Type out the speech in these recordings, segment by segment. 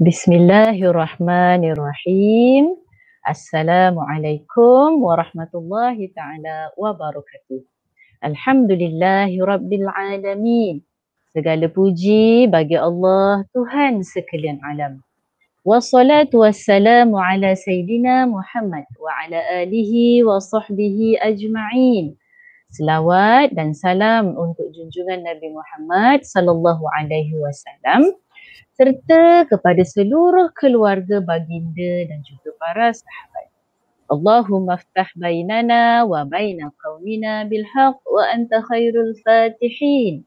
Bismillahirrahmanirrahim. Assalamualaikum warahmatullahi taala wabarakatuh. Alhamdulillahirabbilalamin. Segala puji bagi Allah Tuhan sekalian alam. Wassalatu wassalamu ala sayidina Muhammad wa ala alihi wa sahbihi ajma'in. Selawat dan salam untuk junjungan Nabi Muhammad sallallahu alaihi wasallam serta kepada seluruh keluarga baginda dan juga para sahabat. Allahumma aftah bainana wa baina qawmina bilhaq wa anta khairul fatihin.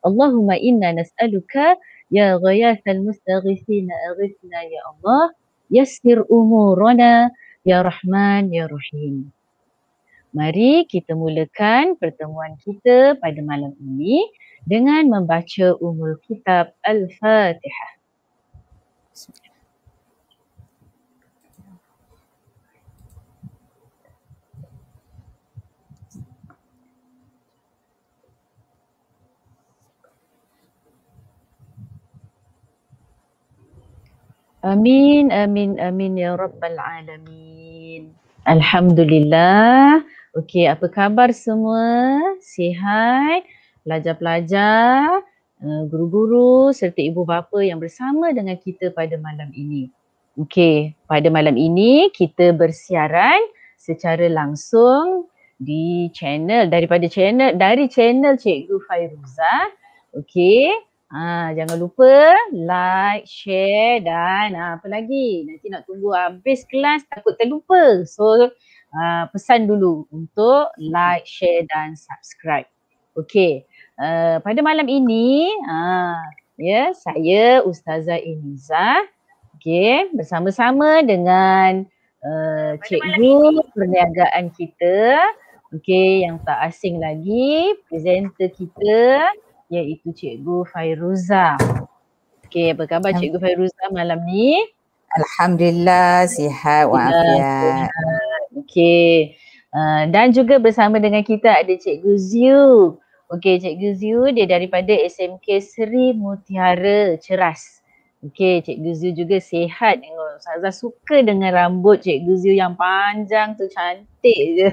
Allahumma inna nas'aluka ya ghayathal mustaghithin aghithna ya Allah yasir umurana ya Rahman ya Rahim. Mari kita mulakan pertemuan kita pada malam ini dengan membaca umur kitab Al-Fatihah. Amin, amin, amin ya Rabbal Alamin. Alhamdulillah. Okey, apa khabar semua? Sihat? pelajar-pelajar, eh, guru-guru serta ibu bapa yang bersama dengan kita pada malam ini. Okey, pada malam ini kita bersiaran secara langsung di channel daripada channel dari channel Cikgu Fairuza. Okey. Ha, jangan lupa like, share dan ha, apa lagi. Nanti nak tunggu habis kelas takut terlupa. So ha, pesan dulu untuk like, share dan subscribe. Okey uh, pada malam ini uh, ya saya Ustazah Iniza okay bersama-sama dengan uh, cikgu perniagaan kita okay yang tak asing lagi presenter kita iaitu cikgu Fairuza. Okay, apa khabar cikgu Fairuza malam ni? Alhamdulillah sihat wa afiat. Okey. Uh, dan juga bersama dengan kita ada cikgu Ziu. Okey Cikgu Ziu dia daripada SMK Seri Mutiara Ceras. Okey Cikgu Ziu juga sihat tengok. suka dengan rambut Cikgu Ziu yang panjang tu cantik je.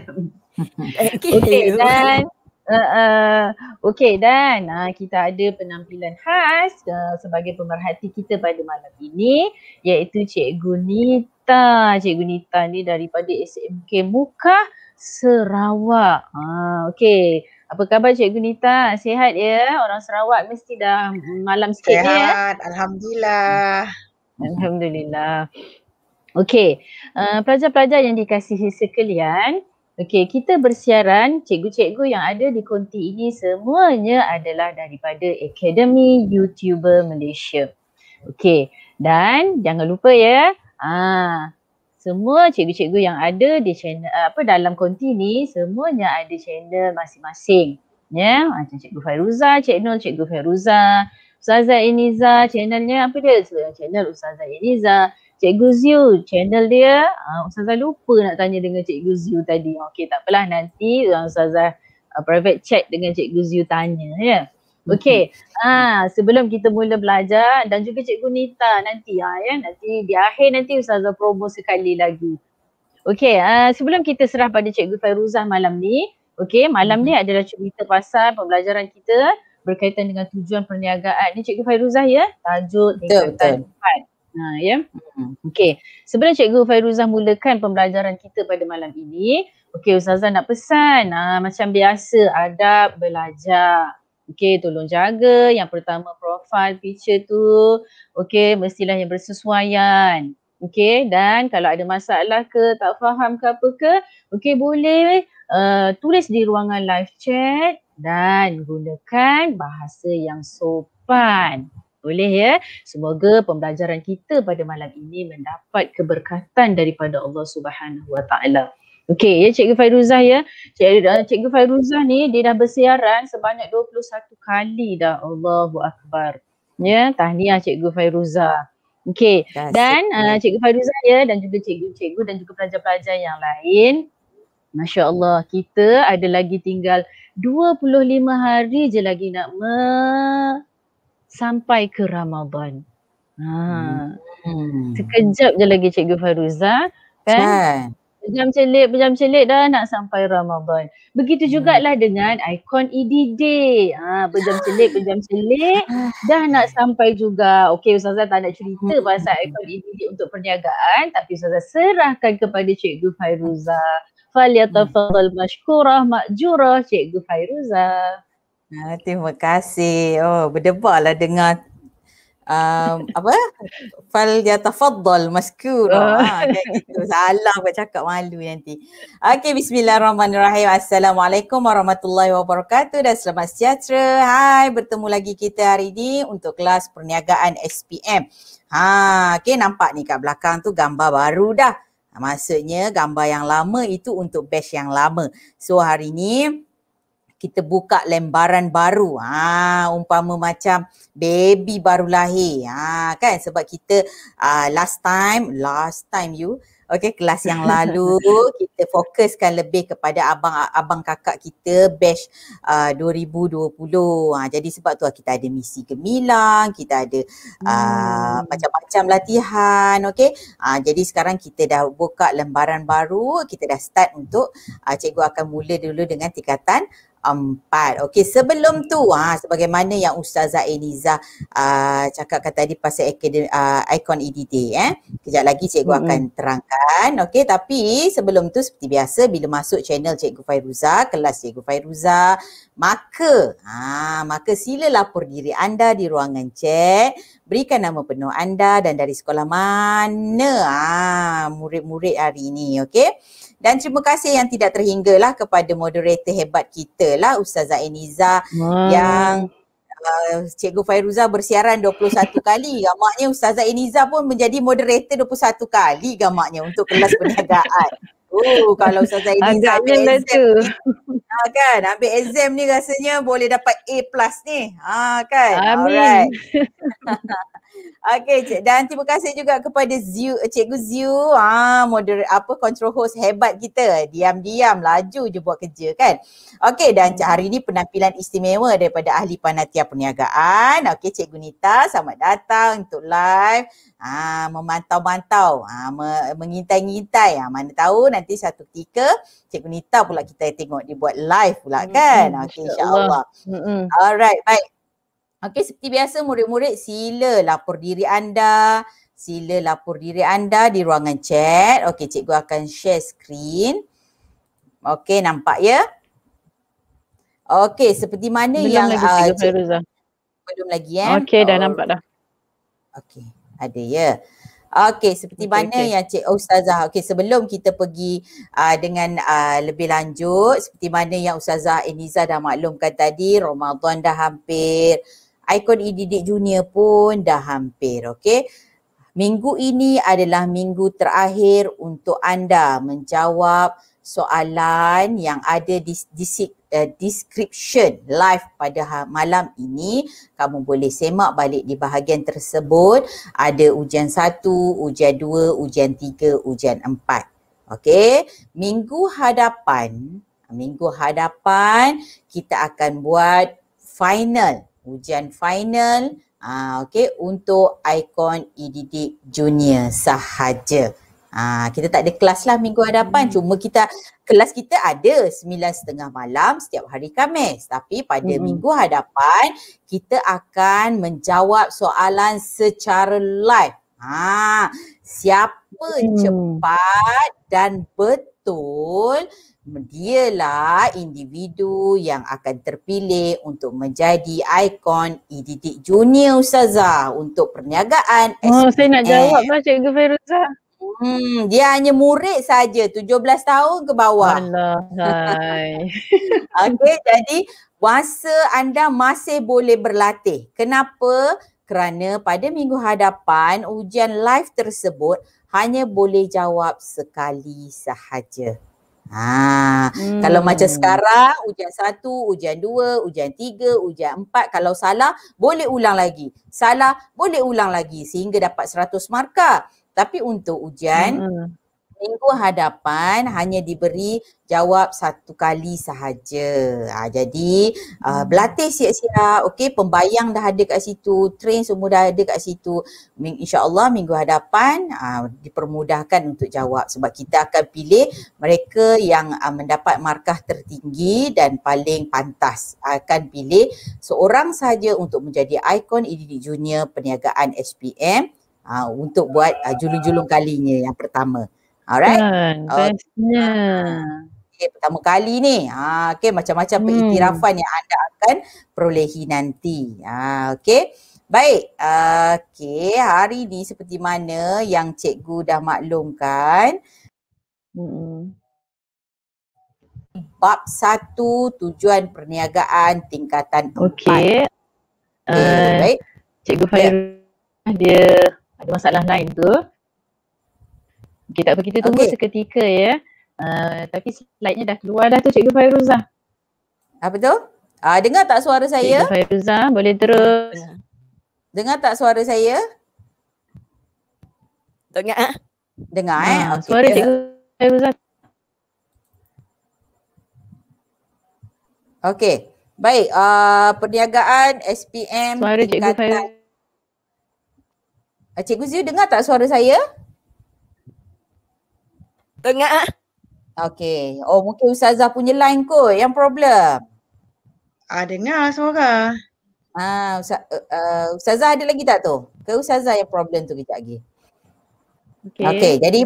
Okey dan uh, uh, okey dan uh, kita ada penampilan khas uh, sebagai pemerhati kita pada malam ini iaitu Cikgu Nita. Cikgu Nita ni daripada SMK Muka Sarawak. Ah uh, okey apa khabar Cikgu Nita? Sihat ya? Orang Sarawak mesti dah malam sikit ya? Sehat. ya? Sihat. Alhamdulillah. Hmm. Alhamdulillah. Okey. Uh, pelajar-pelajar yang dikasihi sekalian. Okey. Kita bersiaran. Cikgu-cikgu yang ada di konti ini semuanya adalah daripada Akademi YouTuber Malaysia. Okey. Dan jangan lupa ya. Ah, semua cikgu-cikgu yang ada di channel eh, apa dalam konti ni semuanya ada channel masing-masing. Ya, macam Cikgu Fairuza, Cik Nur, Cikgu Fairuza, Ustazah Eniza channelnya apa dia? channel Ustazah Eniza. Cikgu Ziu channel dia, uh, ah, Ustazah lupa nak tanya dengan Cikgu Ziu tadi. Okey, tak apalah nanti uh, eh, Ustazah uh, eh, private chat dengan Cikgu Ziu tanya ya. Yeah. Okey. Ha, sebelum kita mula belajar dan juga Cikgu Nita nanti ha, ya nanti di akhir nanti Ustazah promo sekali lagi. Okey, ha, sebelum kita serah pada Cikgu Fairuzah malam ni, okey, malam ni hmm. adalah cerita pasal pembelajaran kita berkaitan dengan tujuan perniagaan. Ni Cikgu Fairuzah ya, tajuk tingkatan betul, betul. Ha, ya. Hmm, okey. Sebelum Cikgu Fairuzah mulakan pembelajaran kita pada malam ini, okey Ustazah nak pesan ha, macam biasa adab belajar. Okey, tolong jaga. Yang pertama profil picture tu. Okey, mestilah yang bersesuaian. Okey, dan kalau ada masalah ke, tak faham ke apa ke, okey boleh uh, tulis di ruangan live chat dan gunakan bahasa yang sopan. Boleh ya? Semoga pembelajaran kita pada malam ini mendapat keberkatan daripada Allah Subhanahu Wa Taala. Okey, ya Cikgu Fairuzah ya. Eh, Cikgu Fairuzah ni dia dah bersiaran sebanyak 21 kali dah. Allahu Akbar. Ya, tahniah Cikgu Fairuzah. Okey, dan uh, Cikgu Fairuzah ya dan juga cikgu-cikgu dan juga pelajar-pelajar yang lain. Masya Allah, kita ada lagi tinggal 25 hari je lagi nak me- sampai ke Ramadan. Ha. Hmm. Sekejap je lagi Cikgu Fairuzah. Kan? Yeah. Kan? Pejam celik, pejam celik dah nak sampai Ramadan. Begitu hmm. jugalah hmm. dengan ikon EDD. Ha, pejam celik, pejam celik dah nak sampai juga. Okey Ustazah tak nak cerita hmm. pasal ikon EDD untuk perniagaan tapi Ustazah serahkan kepada Cikgu Fairuza. Falia hmm. mashkurah makjurah Cikgu Fairuza. Ah, terima kasih. Oh, berdebarlah dengar um, apa fal yatafaddal maskur ah, ah gitu salah buat cakap malu nanti okey bismillahirrahmanirrahim assalamualaikum warahmatullahi wabarakatuh dan selamat sejahtera hai bertemu lagi kita hari ini untuk kelas perniagaan SPM ha okey nampak ni kat belakang tu gambar baru dah maksudnya gambar yang lama itu untuk batch yang lama so hari ni kita buka lembaran baru. Ha, umpama macam baby baru lahir. Ha, kan sebab kita uh, last time, last time you Okay, kelas yang lalu kita fokuskan lebih kepada abang abang kakak kita bash uh, 2020. Ha, jadi sebab tu lah kita ada misi gemilang, kita ada ah, hmm. uh, macam-macam latihan. Okay, uh, jadi sekarang kita dah buka lembaran baru, kita dah start untuk uh, cikgu akan mula dulu dengan tingkatan empat. Okey, sebelum tu ha, sebagaimana yang Ustazah Eliza uh, ah, cakapkan tadi pasal akademi, uh, ah, ikon EDD eh. Kejap lagi cikgu mm-hmm. akan terangkan. Okey, tapi sebelum tu seperti biasa bila masuk channel cikgu Fairuza, kelas cikgu Fairuza, maka ha, maka sila lapor diri anda di ruangan chat, berikan nama penuh anda dan dari sekolah mana ha, murid-murid hari ini. Okey. Dan terima kasih yang tidak terhingga lah kepada moderator hebat kita lah Ustazah Eniza wow. yang uh, Cikgu Fairuza bersiaran 21 kali Gamaknya Ustazah Eniza pun menjadi moderator 21 kali gamaknya untuk kelas perniagaan Oh kalau Ustazah Eniza Agaknya ambil lah exam ni, ha, kan ambil exam ni rasanya boleh dapat A plus ni ha, kan Amin. Alright. Okay cik. dan terima kasih juga kepada Ziu, eh, cikgu Ziu ah, ha, moderate, apa control host hebat kita. Diam-diam laju je buat kerja kan. Okay dan cik hari ni penampilan istimewa daripada ahli panitia perniagaan. Okay cikgu Nita selamat datang untuk live. Ah, memantau-mantau, ah, me- mengintai-ngintai. Ah, mana tahu nanti satu ketika cikgu Nita pula kita tengok dia buat live pula hmm, kan. Hmm, okay insyaAllah. Hmm, Alright baik. Okey, seperti biasa murid-murid sila lapor diri anda. Sila lapor diri anda di ruangan chat. Okey, cikgu akan share screen. Okey, nampak ya? Okey, seperti mana belum yang... Ah, belum lagi cikgu Fairuza. Belum lagi ya? Okey, dah oh. nampak dah. Okey, ada ya? Okey, seperti okay, mana okay. yang Cik Ustazah, okey sebelum kita pergi uh, dengan uh, lebih lanjut, seperti mana yang Ustazah Eniza dah maklumkan tadi, Ramadan dah hampir, Icon e junior pun dah hampir okey. Minggu ini adalah minggu terakhir untuk anda menjawab soalan yang ada di, di uh, eh, description live pada ha, malam ini. Kamu boleh semak balik di bahagian tersebut. Ada ujian satu, ujian dua, ujian tiga, ujian empat, Okey, minggu hadapan, minggu hadapan kita akan buat final ujian final ha, ah, okay, untuk ikon EDD Junior sahaja. Ha, kita tak ada kelas lah minggu hadapan. Hmm. Cuma kita, kelas kita ada 9.30 malam setiap hari Khamis. Tapi pada hmm. minggu hadapan, kita akan menjawab soalan secara live. Ha, siapa hmm. cepat dan betul dialah individu yang akan terpilih untuk menjadi ikon EDD Junior Ustazah untuk perniagaan SPM. Oh saya nak jawab lah Cikgu Feruza. Hmm, dia hanya murid saja 17 tahun ke bawah. Allah. Okey, jadi masa anda masih boleh berlatih. Kenapa? Kerana pada minggu hadapan ujian live tersebut hanya boleh jawab sekali sahaja. Ha, hmm. Kalau macam sekarang ujian satu, ujian dua, ujian tiga, ujian empat Kalau salah boleh ulang lagi Salah boleh ulang lagi sehingga dapat seratus markah Tapi untuk ujian hmm. Minggu hadapan hanya diberi jawab satu kali sahaja. Ha, jadi uh, hmm. berlatih siap-siap, Okey, pembayang dah ada kat situ, train semua dah ada kat situ. Ming, insya Allah minggu hadapan uh, dipermudahkan untuk jawab sebab kita akan pilih mereka yang uh, mendapat markah tertinggi dan paling pantas. Akan pilih seorang sahaja untuk menjadi ikon EDD Junior Perniagaan SPM uh, untuk buat uh, julung-julung kalinya yang pertama. Alright. Bestnya. Okay. Ah, okay, pertama kali ni. Ha, ah, okay, macam-macam hmm. pengiktirafan yang anda akan perolehi nanti. Ha, ah, okay. Baik. Uh, okay, hari ni seperti mana yang cikgu dah maklumkan. Hmm. Bab satu, tujuan perniagaan tingkatan empat. Okay. okay uh, eh, baik. Cikgu ya. Fahir, yeah. dia ada masalah lain tu. Okey tak apa kita tunggu okay. seketika ya. Uh, tapi slide-nya dah keluar dah tu Cikgu Fairuza. Apa tu? Ah uh, dengar tak suara saya? Cikgu Fairuza boleh terus. Ah. Dengar tak suara saya? Dengar ah. Dengar eh. Okay. Suara Cikgu Fairuza. Okey. Baik, uh, perniagaan SPM suara tingkatan. Cikgu Fairuza. Cikgu Zio dengar tak suara saya? Tengah. Ah. Okey. Oh mungkin Ustazah punya line kot yang problem. Ah dengar suara. Ah Ustaz, uh, Ustazah ada lagi tak tu? Ke Ustazah yang problem tu kita lagi. Okey. Okay, jadi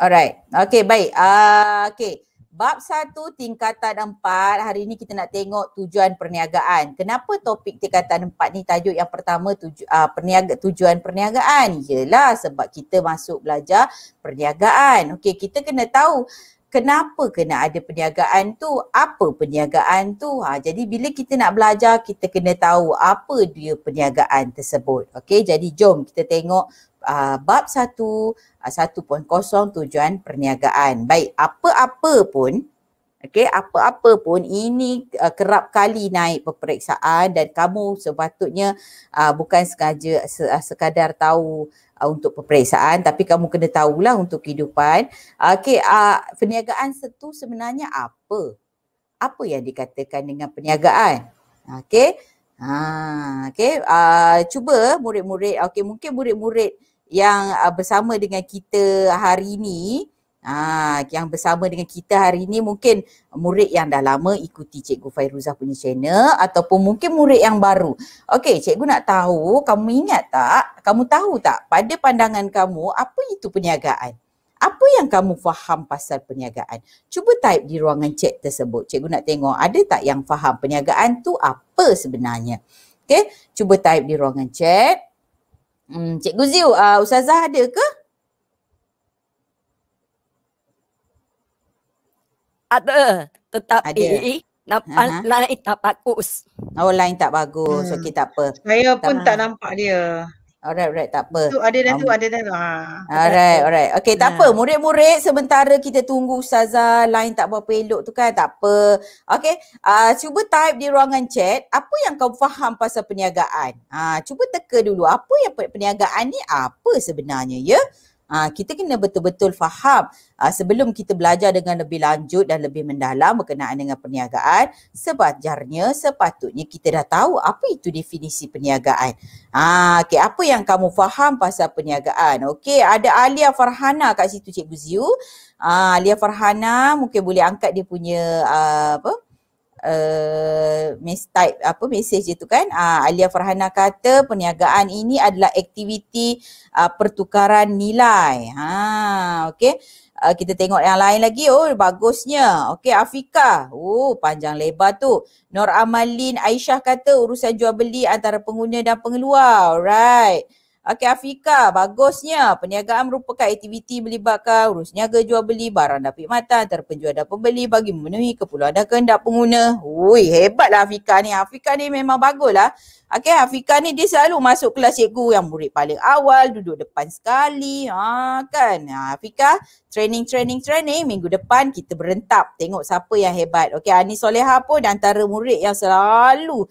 Alright. Okey, baik. Ah uh, okey. Bab satu tingkatan empat hari ini kita nak tengok tujuan perniagaan. Kenapa topik tingkatan empat ni tajuk yang pertama tuju, uh, perniaga, tujuan perniagaan? Yelah sebab kita masuk belajar perniagaan. Okey kita kena tahu kenapa kena ada perniagaan tu, apa perniagaan tu. Ha, jadi bila kita nak belajar kita kena tahu apa dia perniagaan tersebut. Okey jadi jom kita tengok uh, bab 1 uh, 1.0 tujuan perniagaan. Baik, apa-apa pun okey, apa-apa pun ini uh, kerap kali naik peperiksaan dan kamu sepatutnya uh, bukan sengaja se- uh, sekadar tahu uh, untuk peperiksaan tapi kamu kena tahulah untuk kehidupan. Okay, uh, perniagaan itu sebenarnya apa? Apa yang dikatakan dengan perniagaan? Okay, Ha, okay. Uh, cuba murid-murid. Okay, mungkin murid-murid yang uh, bersama dengan kita hari ini uh, yang bersama dengan kita hari ini mungkin murid yang dah lama ikuti Cikgu Fairuzah punya channel ataupun mungkin murid yang baru. Okey, Cikgu nak tahu kamu ingat tak, kamu tahu tak pada pandangan kamu apa itu perniagaan? Apa yang kamu faham pasal perniagaan? Cuba type di ruangan chat tersebut. Cikgu nak tengok ada tak yang faham perniagaan tu apa sebenarnya. Okey, cuba type di ruangan chat. Hmm, Cikgu Ziu, uh, Ustazah ada ke? Ada. tetap ada. Nampak uh lain tak bagus. Oh, lain tak bagus. Hmm. Okey, tak apa. Saya pun mana. tak nampak dia. Alright, alright, tak apa. So, ada dah tu, ada dah tu. Ha. Alright, alright. Okay, tak ha. apa. Murid-murid sementara kita tunggu Ustazah line tak berapa elok tu kan, tak apa. Okay, uh, ah, cuba type di ruangan chat, apa yang kau faham pasal perniagaan? Uh, cuba teka dulu, apa yang perniagaan ni apa sebenarnya, ya? Yeah? Ha, kita kena betul-betul faham ha, sebelum kita belajar dengan lebih lanjut dan lebih mendalam berkenaan dengan perniagaan sebajarnya sepatutnya kita dah tahu apa itu definisi perniagaan. Ha, ah, okay, apa yang kamu faham pasal perniagaan? Okay, ada Alia Farhana kat situ Cikgu Ziu. Ha, Alia Farhana mungkin boleh angkat dia punya uh, apa? uh, type apa mesej je tu kan uh, Alia Farhana kata perniagaan ini adalah aktiviti uh, pertukaran nilai ha okey Uh, kita tengok yang lain lagi. Oh, bagusnya. Okey, Afika. Oh, panjang lebar tu. Nur Amalin Aisyah kata urusan jual beli antara pengguna dan pengeluar. Alright. Okey Afika bagusnya perniagaan merupakan aktiviti melibatkan urus niaga jual beli barang dan perkhidmatan antara penjual dan pembeli bagi memenuhi keperluan dan kehendak pengguna. Woi, hebatlah Afika ni. Afika ni memang baguslah. Okey, Afika ni dia selalu masuk kelas cikgu yang murid paling awal, duduk depan sekali. Ha kan? Ha, Afika training training training minggu depan kita berentap tengok siapa yang hebat. Okey, Ani Soleha pun antara murid yang selalu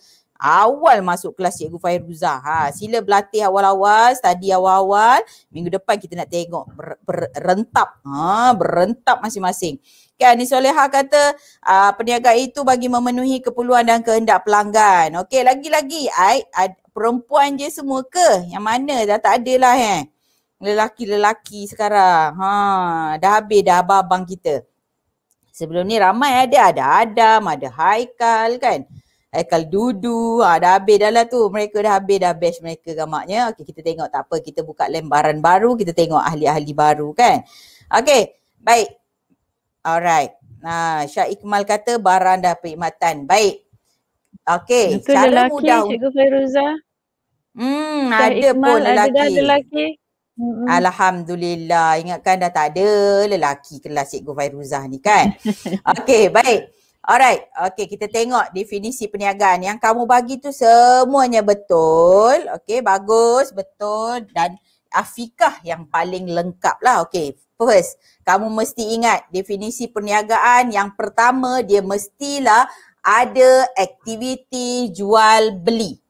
awal masuk kelas Cikgu Fairuza. Ha, sila berlatih awal-awal, study awal-awal. Minggu depan kita nak tengok ber, ber, berentap. Ha, berentap masing-masing. Kan ni Soleha kata uh, ah, peniaga itu bagi memenuhi keperluan dan kehendak pelanggan. Okey, lagi-lagi ai, perempuan je semua ke? Yang mana dah tak ada lah eh. Lelaki-lelaki sekarang. Ha, dah habis dah abang-abang kita. Sebelum ni ramai ada. Ada Adam, ada Haikal kan. Ekal Dudu, ha, dah habis dah lah tu. Mereka dah habis dah bash mereka gamaknya. okay kita tengok tak apa. Kita buka lembaran baru, kita tengok ahli-ahli baru kan. okay baik. Alright. Nah, Syah Iqmal kata barang dah perkhidmatan. Baik. Okey, cara lelaki, mudah. Cikgu Feruza. Hmm, Syah ada Iqmal pun lelaki. Ada lelaki. Mm-hmm. Alhamdulillah. Ingatkan dah tak ada lelaki kelas Cikgu Fairuzah ni kan. okay baik. Alright, okay kita tengok definisi perniagaan yang kamu bagi tu semuanya betul. Okay, bagus, betul dan Afikah yang paling lengkap lah. Okay, first kamu mesti ingat definisi perniagaan yang pertama dia mestilah ada aktiviti jual beli.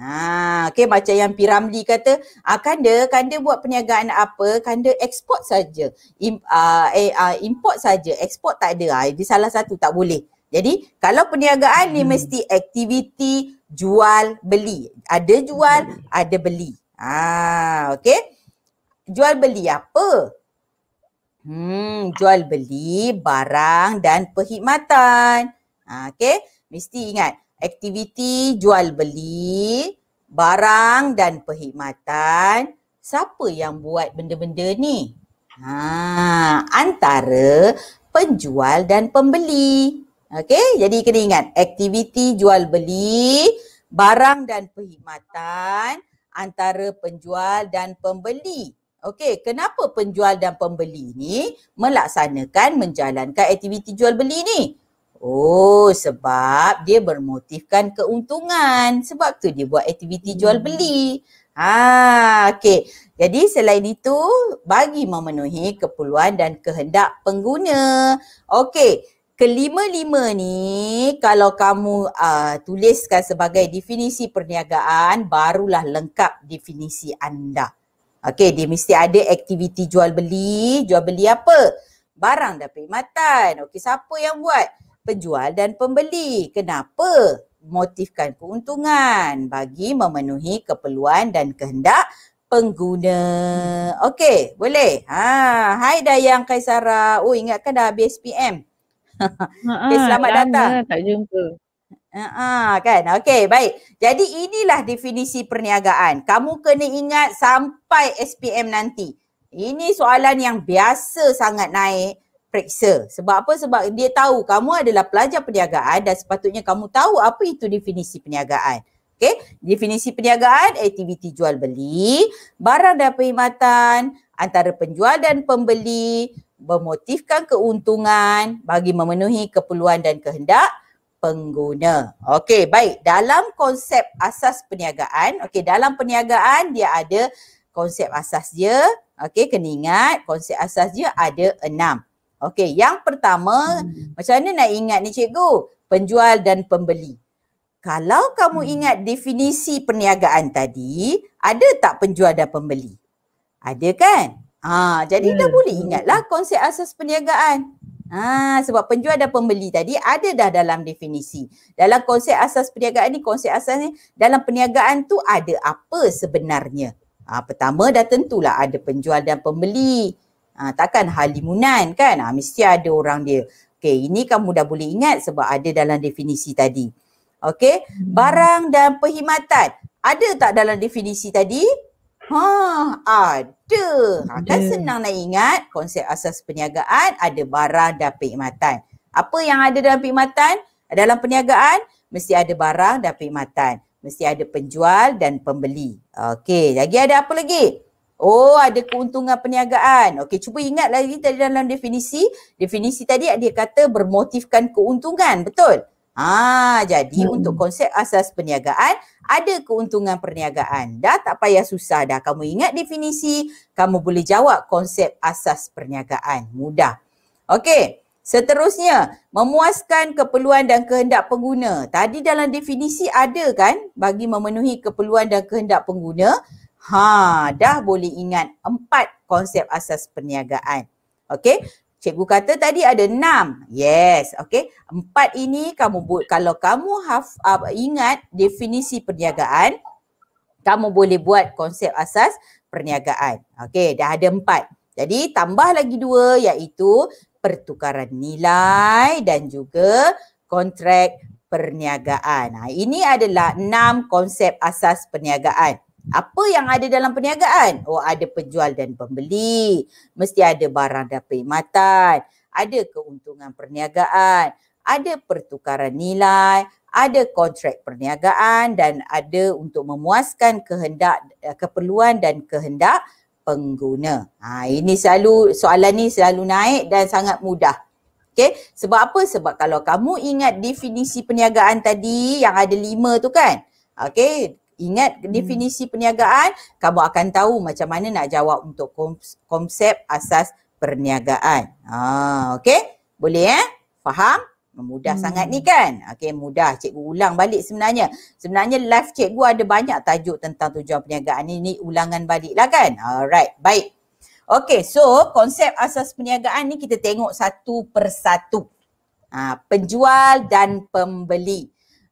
Ha, okay macam yang Piramli kata, ah, kanda, kanda buat perniagaan apa, kanda export saja, Im, ah, eh, ah, import saja, export tak ada, ah, dia salah satu, tak boleh. Jadi kalau perniagaan hmm. ni mesti aktiviti jual beli. Ada jual, hmm. ada beli. Ha, okay. Jual beli apa? Hmm, jual beli barang dan perkhidmatan. Ha, okay. Mesti ingat aktiviti jual beli barang dan perkhidmatan siapa yang buat benda-benda ni ha antara penjual dan pembeli okey jadi kena ingat aktiviti jual beli barang dan perkhidmatan antara penjual dan pembeli okey kenapa penjual dan pembeli ni melaksanakan menjalankan aktiviti jual beli ni Oh sebab dia bermotifkan keuntungan. Sebab tu dia buat aktiviti jual hmm. beli. Ha okey. Jadi selain itu bagi memenuhi keperluan dan kehendak pengguna. Okey. Kelima-lima ni kalau kamu uh, tuliskan sebagai definisi perniagaan barulah lengkap definisi anda. Okey, dia mesti ada aktiviti jual beli. Jual beli apa? Barang dan perkhidmatan. Okey, siapa yang buat? penjual dan pembeli. Kenapa? Motifkan keuntungan bagi memenuhi keperluan dan kehendak pengguna. Okey, boleh. Ha, hai Dayang Kaisara. Oh, ingatkan dah habis PM. Ha, okay, selamat lama, datang. Lah, tak jumpa. Ha, ha, kan? Okey, baik. Jadi inilah definisi perniagaan. Kamu kena ingat sampai SPM nanti. Ini soalan yang biasa sangat naik periksa. Sebab apa? Sebab dia tahu kamu adalah pelajar perniagaan dan sepatutnya kamu tahu apa itu definisi perniagaan. Okay. Definisi perniagaan, aktiviti jual beli, barang dan perkhidmatan antara penjual dan pembeli, bermotifkan keuntungan bagi memenuhi keperluan dan kehendak pengguna. Okey, baik. Dalam konsep asas perniagaan, okey, dalam perniagaan dia ada konsep asas dia. Okey, kena ingat konsep asas dia ada enam. Okey, yang pertama, hmm. macam mana nak ingat ni cikgu? Penjual dan pembeli. Kalau kamu hmm. ingat definisi perniagaan tadi, ada tak penjual dan pembeli? Ada kan? Ha, jadi hmm. dah boleh ingatlah konsep asas perniagaan. Ha, sebab penjual dan pembeli tadi ada dah dalam definisi. Dalam konsep asas perniagaan ni, konsep asas ni dalam perniagaan tu ada apa sebenarnya? Ha, pertama dah tentulah ada penjual dan pembeli. Ha, takkan halimunan kan? Ha, mesti ada orang dia. Okey, ini kamu dah boleh ingat sebab ada dalam definisi tadi. Okey, hmm. barang dan perkhidmatan. Ada tak dalam definisi tadi? Ha, ada. Ha, kan senang nak ingat konsep asas perniagaan ada barang dan perkhidmatan. Apa yang ada dalam perkhidmatan? Dalam perniagaan mesti ada barang dan perkhidmatan. Mesti ada penjual dan pembeli. Okey, lagi ada apa lagi? Oh ada keuntungan perniagaan. Okey cuba ingat lagi tadi dalam definisi. Definisi tadi dia kata bermotifkan keuntungan betul? Ah, jadi hmm. untuk konsep asas perniagaan ada keuntungan perniagaan. Dah tak payah susah dah. Kamu ingat definisi, kamu boleh jawab konsep asas perniagaan. Mudah. Okey, seterusnya memuaskan keperluan dan kehendak pengguna. Tadi dalam definisi ada kan bagi memenuhi keperluan dan kehendak pengguna, Ha, dah boleh ingat empat konsep asas perniagaan. Okey, cikgu kata tadi ada enam. Yes, okey. Empat ini kamu buat kalau kamu haf, uh, ingat definisi perniagaan, kamu boleh buat konsep asas perniagaan. Okey, dah ada empat. Jadi tambah lagi dua iaitu pertukaran nilai dan juga kontrak perniagaan. Nah, ha, ini adalah enam konsep asas perniagaan. Apa yang ada dalam perniagaan? Oh, ada penjual dan pembeli. Mesti ada barang dan perkhidmatan. Ada keuntungan perniagaan. Ada pertukaran nilai. Ada kontrak perniagaan dan ada untuk memuaskan kehendak, eh, keperluan dan kehendak pengguna. Ha, ini selalu, soalan ni selalu naik dan sangat mudah. Okay. Sebab apa? Sebab kalau kamu ingat definisi perniagaan tadi yang ada lima tu kan. Okay. Ingat hmm. definisi perniagaan, kamu akan tahu macam mana nak jawab untuk konsep asas perniagaan. Ha, okay? Boleh eh? Faham? Mudah hmm. sangat ni kan? Okay, mudah. Cikgu ulang balik sebenarnya. Sebenarnya live cikgu ada banyak tajuk tentang tujuan perniagaan ni. Ni ulangan balik lah kan? Alright, baik. Okay, so konsep asas perniagaan ni kita tengok satu persatu. Ha, penjual dan pembeli.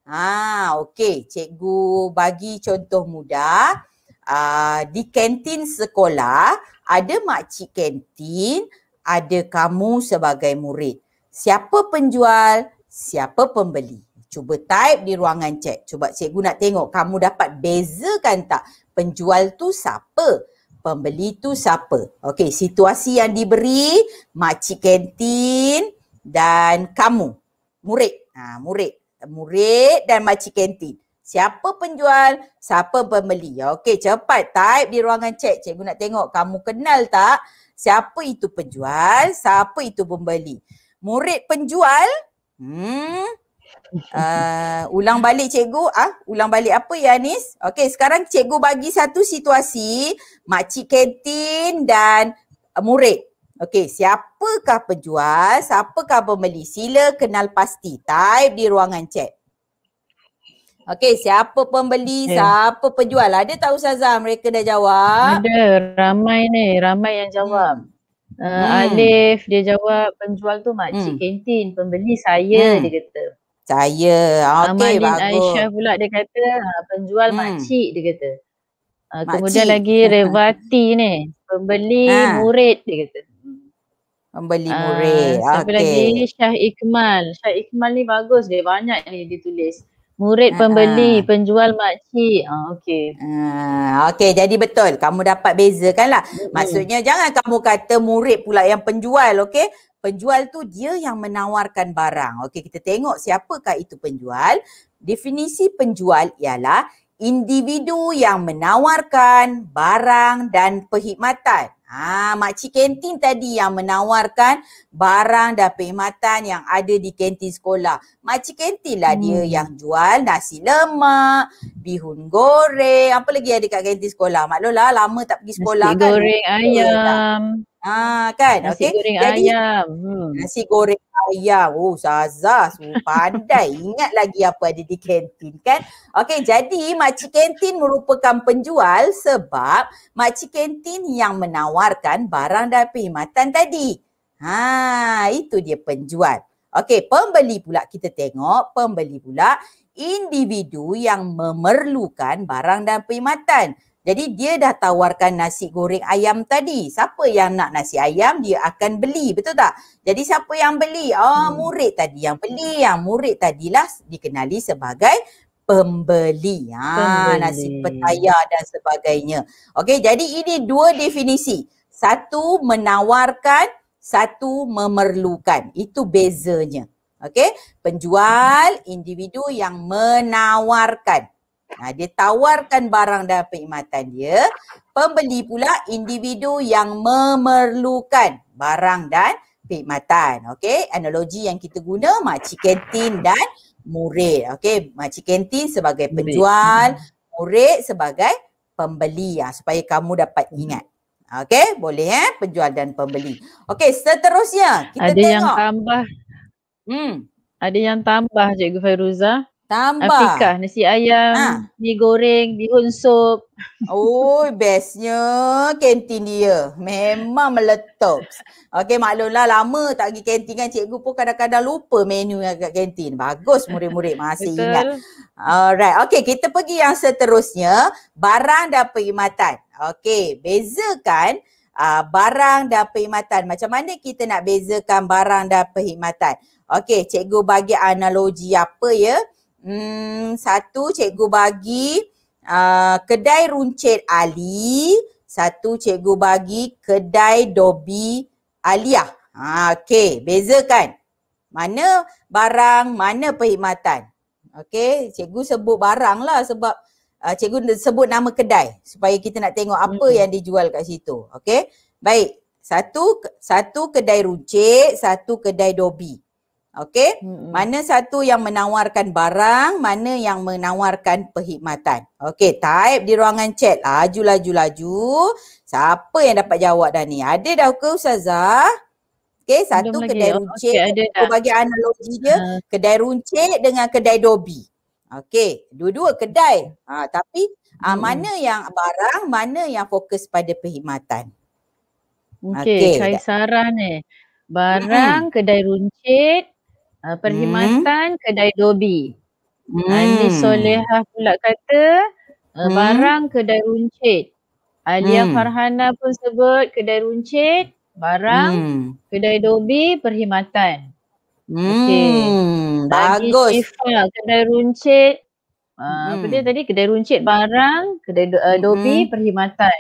Ha, okey, cikgu bagi contoh mudah. Ah, uh, di kantin sekolah, ada makcik kantin, ada kamu sebagai murid. Siapa penjual, siapa pembeli. Cuba type di ruangan cek. Cuba cikgu nak tengok kamu dapat bezakan tak? Penjual tu siapa? Pembeli tu siapa? Okey, situasi yang diberi, makcik kantin dan kamu. Murid. Ha, murid murid dan makcik kantin. Siapa penjual, siapa pembeli. Okey, cepat type di ruangan chat. Cikgu nak tengok kamu kenal tak siapa itu penjual, siapa itu pembeli. Murid penjual, hmm. Uh, ulang balik cikgu, ah, uh, ulang balik apa ya Anis? Okey, sekarang cikgu bagi satu situasi makcik kantin dan murid. Okey, siapakah penjual? Siapakah pembeli? Sila kenal pasti. Type di ruangan chat. Okey, siapa pembeli? Okay. Siapa penjual? Ada tahu Ustazah? Mereka dah jawab. Ada. Ramai ni. Ramai yang jawab. Hmm. Uh, Alif dia jawab penjual tu makcik hmm. kantin. Pembeli saya hmm. dia kata. Saya. Okey, bagus. Amalin Aisyah pula dia kata ha, penjual hmm. makcik dia kata. Uh, kemudian lagi Revati ni. Pembeli ha. murid dia kata. Beli ah, murid. Uh, siapa okay. lagi? Syah Ikmal. Syah Ikmal ni bagus dia. Banyak ni dia tulis. Murid ah, pembeli, uh, penjual makcik. Uh, okay. Uh, okay jadi betul. Kamu dapat bezakan lah. Mm-hmm. Maksudnya jangan kamu kata murid pula yang penjual. Okay. Penjual tu dia yang menawarkan barang. Okay kita tengok siapakah itu penjual. Definisi penjual ialah individu yang menawarkan barang dan perkhidmatan. Ha, makcik kantin tadi yang menawarkan barang dan perkhidmatan yang ada di kantin sekolah. Makcik kantin lah hmm. dia yang jual nasi lemak, bihun goreng, apa lagi ada kat kantin sekolah. Maklumlah lama tak pergi sekolah nasi kan. Nasi goreng, ayam. Tak. Ah kan? Nasi okay. goreng Jadi, ayam. Hmm. Nasi goreng ayam. Oh Zaza pandai. Ingat lagi apa ada di kantin kan? Okay jadi makcik kantin merupakan penjual sebab makcik kantin yang menawarkan barang dan perkhidmatan tadi. Ha itu dia penjual. Okay pembeli pula kita tengok pembeli pula individu yang memerlukan barang dan perkhidmatan. Jadi dia dah tawarkan nasi goreng ayam tadi. Siapa yang nak nasi ayam dia akan beli, betul tak? Jadi siapa yang beli? Ah oh, murid tadi yang beli, yang ah, murid tadilah dikenali sebagai pembeli. Ha pembeli. nasi petaya dan sebagainya. Okey, jadi ini dua definisi. Satu menawarkan, satu memerlukan. Itu bezanya. Okey, penjual individu yang menawarkan Nah, ha, dia tawarkan barang dan perkhidmatan dia. Pembeli pula individu yang memerlukan barang dan perkhidmatan. Okey, analogi yang kita guna makcik kantin dan murid. Okey, makcik kantin sebagai penjual, murid sebagai pembeli ya supaya kamu dapat ingat. Okey, boleh eh penjual dan pembeli. Okey, seterusnya kita ada tengok. Ada yang tambah. Hmm. Ada yang tambah Cikgu Fairuza. Tambah. Afikah, nasi ayam, ha. mie goreng, bihun sup. Oh, bestnya kantin dia. Memang meletup. Okey, maklumlah lama tak pergi kantin kan. Cikgu pun kadang-kadang lupa menu yang kat kantin. Bagus murid-murid masih Betul. ingat. Alright, okey kita pergi yang seterusnya. Barang dan perkhidmatan. Okey, bezakan uh, barang dan perkhidmatan. Macam mana kita nak bezakan barang dan perkhidmatan? Okey, cikgu bagi analogi apa ya? Hmm, satu cikgu bagi uh, kedai runcit Ali. Satu cikgu bagi kedai dobi Alia. Ha, okay, beza kan? Mana barang, mana perkhidmatan. Okay, cikgu sebut barang lah sebab uh, cikgu sebut nama kedai supaya kita nak tengok apa hmm yang dijual kat situ. Okay, baik. Satu, satu kedai runcit, satu kedai dobi. Okey, hmm. mana satu yang menawarkan barang, mana yang menawarkan perkhidmatan. Okey, type di ruangan chat. Laju, laju, laju. Siapa yang dapat jawab dah ni? Ada dah ke Ustazah? Okey, satu Belum kedai lagi. Oh, runcit. Okay, ada bagi analogi dia, ha. kedai runcit dengan kedai dobi. Okey, dua-dua kedai. Ha, tapi hmm. mana yang barang, mana yang fokus pada perkhidmatan. Okey, okay. saya saran Eh. Barang, hmm. kedai runcit, uh, hmm. perkhidmatan hmm. kedai dobi. Uh, hmm. Ali Solehah pula kata uh, hmm. barang kedai runcit. Alia hmm. Farhana pun sebut kedai runcit, barang hmm. kedai dobi, perkhidmatan. Hmm. Okay. Bagus. Sifa, kedai runcit. Uh, hmm. apa dia tadi kedai runcit barang, kedai uh, dobi, hmm. perkhidmatan.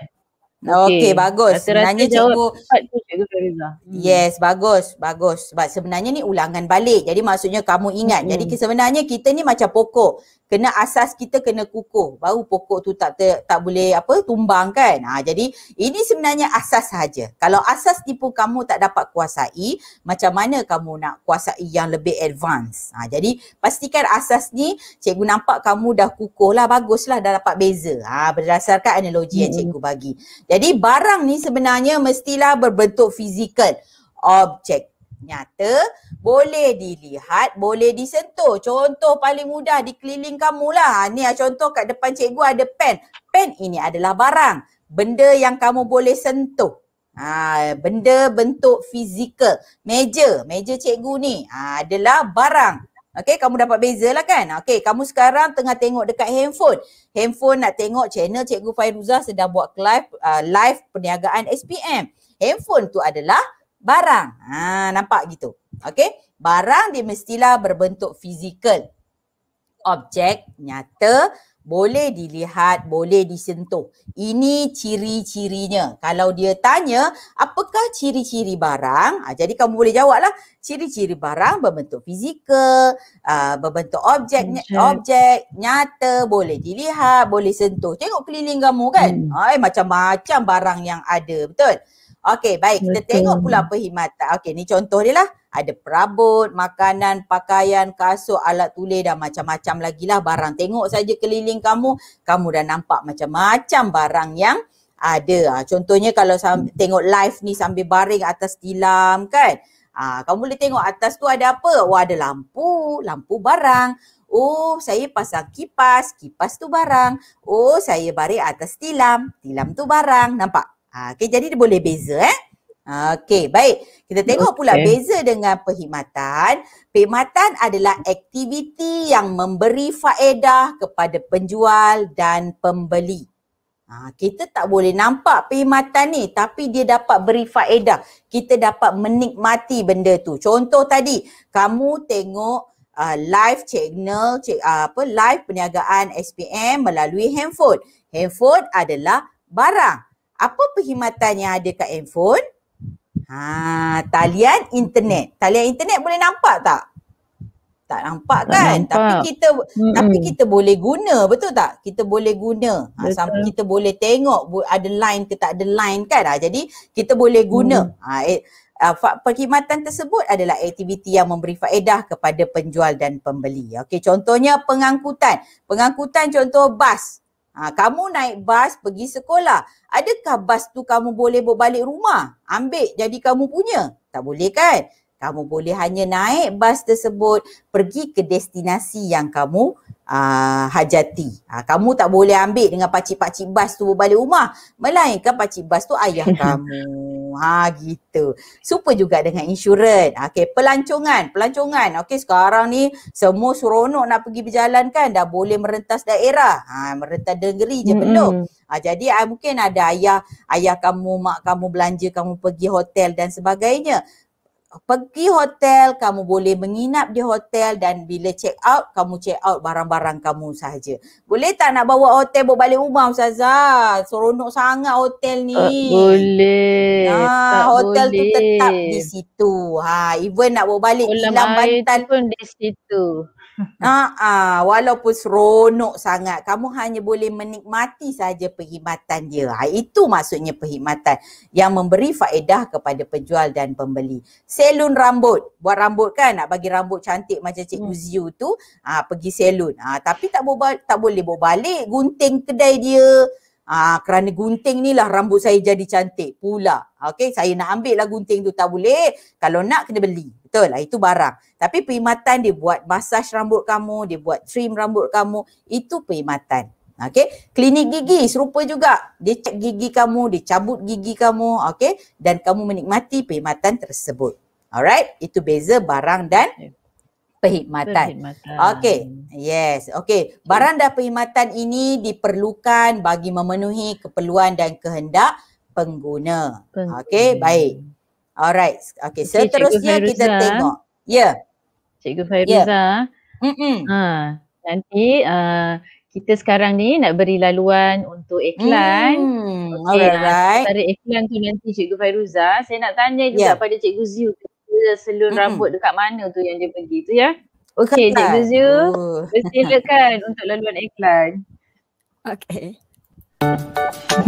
Okey, okay, bagus. Nanti cikgu, cikgu Cikgu hmm. Yes, bagus, bagus. Sebab sebenarnya ni ulangan balik. Jadi maksudnya kamu ingat. Hmm. Jadi sebenarnya kita ni macam pokok kena asas kita kena kukuh baru pokok tu tak ter, tak boleh apa tumbang kan ha jadi ini sebenarnya asas saja kalau asas tipu kamu tak dapat kuasai macam mana kamu nak kuasai yang lebih advance ha jadi pastikan asas ni cikgu nampak kamu dah kukuh lah baguslah dah dapat beza ha berdasarkan analogi hmm. yang cikgu bagi jadi barang ni sebenarnya mestilah berbentuk fizikal objek nyata boleh dilihat, boleh disentuh. Contoh paling mudah dikeliling kamu lah. Ha, ni lah contoh kat depan cikgu ada pen. Pen ini adalah barang. Benda yang kamu boleh sentuh. Ha, benda bentuk fizikal. Meja, meja cikgu ni ha, adalah barang. Okay, kamu dapat beza lah kan? Okay, kamu sekarang tengah tengok dekat handphone. Handphone nak tengok channel Cikgu Fairuza sedang buat live, uh, live perniagaan SPM. Handphone tu adalah barang. Ha, nampak gitu. Okay, barang dia mestilah berbentuk fizikal. Objek nyata boleh dilihat, boleh disentuh. Ini ciri-cirinya. Kalau dia tanya, apakah ciri-ciri barang? Ha, jadi kamu boleh jawablah. Ciri-ciri barang berbentuk fizikal, uh, berbentuk objek, objek, objek nyata, boleh dilihat, boleh sentuh. Tengok keliling kamu kan? Hmm. Ha, macam-macam barang yang ada, betul? Okey, baik. Kita betul. tengok pula perkhidmatan. Okey, ni contoh dia lah ada perabot, makanan, pakaian, kasut, alat tulis dan macam-macam lagi lah barang. Tengok saja keliling kamu, kamu dah nampak macam-macam barang yang ada. Ah, contohnya kalau tengok live ni sambil baring atas tilam kan. Ah, kamu boleh tengok atas tu ada apa? Oh ada lampu, lampu barang. Oh saya pasang kipas, kipas tu barang. Oh saya baring atas tilam, tilam tu barang. Nampak? Ah, okay, jadi dia boleh beza eh. Okey, baik. Kita tengok pula okay. beza dengan perkhidmatan. Perkhidmatan adalah aktiviti yang memberi faedah kepada penjual dan pembeli. Ha, kita tak boleh nampak perkhidmatan ni tapi dia dapat beri faedah. Kita dapat menikmati benda tu. Contoh tadi, kamu tengok uh, live channel, uh, apa live perniagaan SPM melalui handphone. Handphone adalah barang. Apa perkhidmatan yang ada kat handphone? Ha, talian internet. Talian internet boleh nampak tak? Tak nampak tak kan? Nampak. Tapi kita Mm-mm. tapi kita boleh guna, betul tak? Kita boleh guna. Ha, sampai kita boleh tengok ada line ke tak ada line kan? Ha, jadi kita boleh guna. Mm. Ha, eh, ah, perkhidmatan tersebut adalah aktiviti yang memberi faedah kepada penjual dan pembeli. Okey, contohnya pengangkutan. Pengangkutan contoh bas Ha, kamu naik bas pergi sekolah. Adakah bas tu kamu boleh bawa balik rumah? Ambil jadi kamu punya. Tak boleh kan? kamu boleh hanya naik bas tersebut pergi ke destinasi yang kamu uh, hajati. Uh, kamu tak boleh ambil dengan pakcik-pakcik bas tu balik rumah. Melainkan pakcik bas tu ayah kamu. Ha gitu. Super juga dengan insurans. Okey, pelancongan, pelancongan. Okey, sekarang ni semua seronok nak pergi berjalan kan dah boleh merentas daerah. Ha merentas negeri je mm-hmm. belum. Ha, jadi ah, mungkin ada ayah ayah kamu, mak kamu belanja kamu pergi hotel dan sebagainya pergi hotel, kamu boleh menginap di hotel dan bila check out, kamu check out barang-barang kamu sahaja. Boleh tak nak bawa hotel bawa balik rumah Ustazah? Seronok sangat hotel ni. Uh, boleh. Nah, tak hotel boleh. tu tetap di situ. Ha, even nak bawa balik Ulam Kilang Bantan. pun di situ. Ah, walaupun seronok sangat, kamu hanya boleh menikmati saja perkhidmatan dia. Ha, itu maksudnya perkhidmatan yang memberi faedah kepada penjual dan pembeli. Selun rambut, buat rambut kan nak bagi rambut cantik macam Cik hmm. Uziu tu, ha, pergi selun. Ha, tapi tak, bo- tak boleh bawa balik gunting kedai dia. ha, kerana gunting ni lah rambut saya jadi cantik pula. Okay, saya nak ambil lah gunting tu tak boleh. Kalau nak kena beli. Betul lah, itu barang. Tapi perkhidmatan dia buat massage rambut kamu, dia buat trim rambut kamu, itu perkhidmatan. Okay, klinik gigi serupa juga. Dia cek gigi kamu, dia cabut gigi kamu, okay. Dan kamu menikmati perkhidmatan tersebut. Alright, itu beza barang dan ya. perkhidmatan. Okay, yes. Okay, barang dan perkhidmatan ini diperlukan bagi memenuhi keperluan dan kehendak pengguna. pengguna. Okay, baik. Alright. Okay, seterusnya okay, kita tengok. Ya. Yeah. Cikgu ya. Fairuza. Yeah. Ha, nanti uh, kita sekarang ni nak beri laluan untuk iklan. Mm, okay, alright. Nah, right. iklan tu nanti Cikgu Fairuza. Saya nak tanya juga yeah. pada Cikgu Ziu. Selur mm. rambut dekat mana tu yang dia pergi tu ya? Okay, Cikgu Ziu. Uh. Bersilakan untuk laluan iklan. Okay.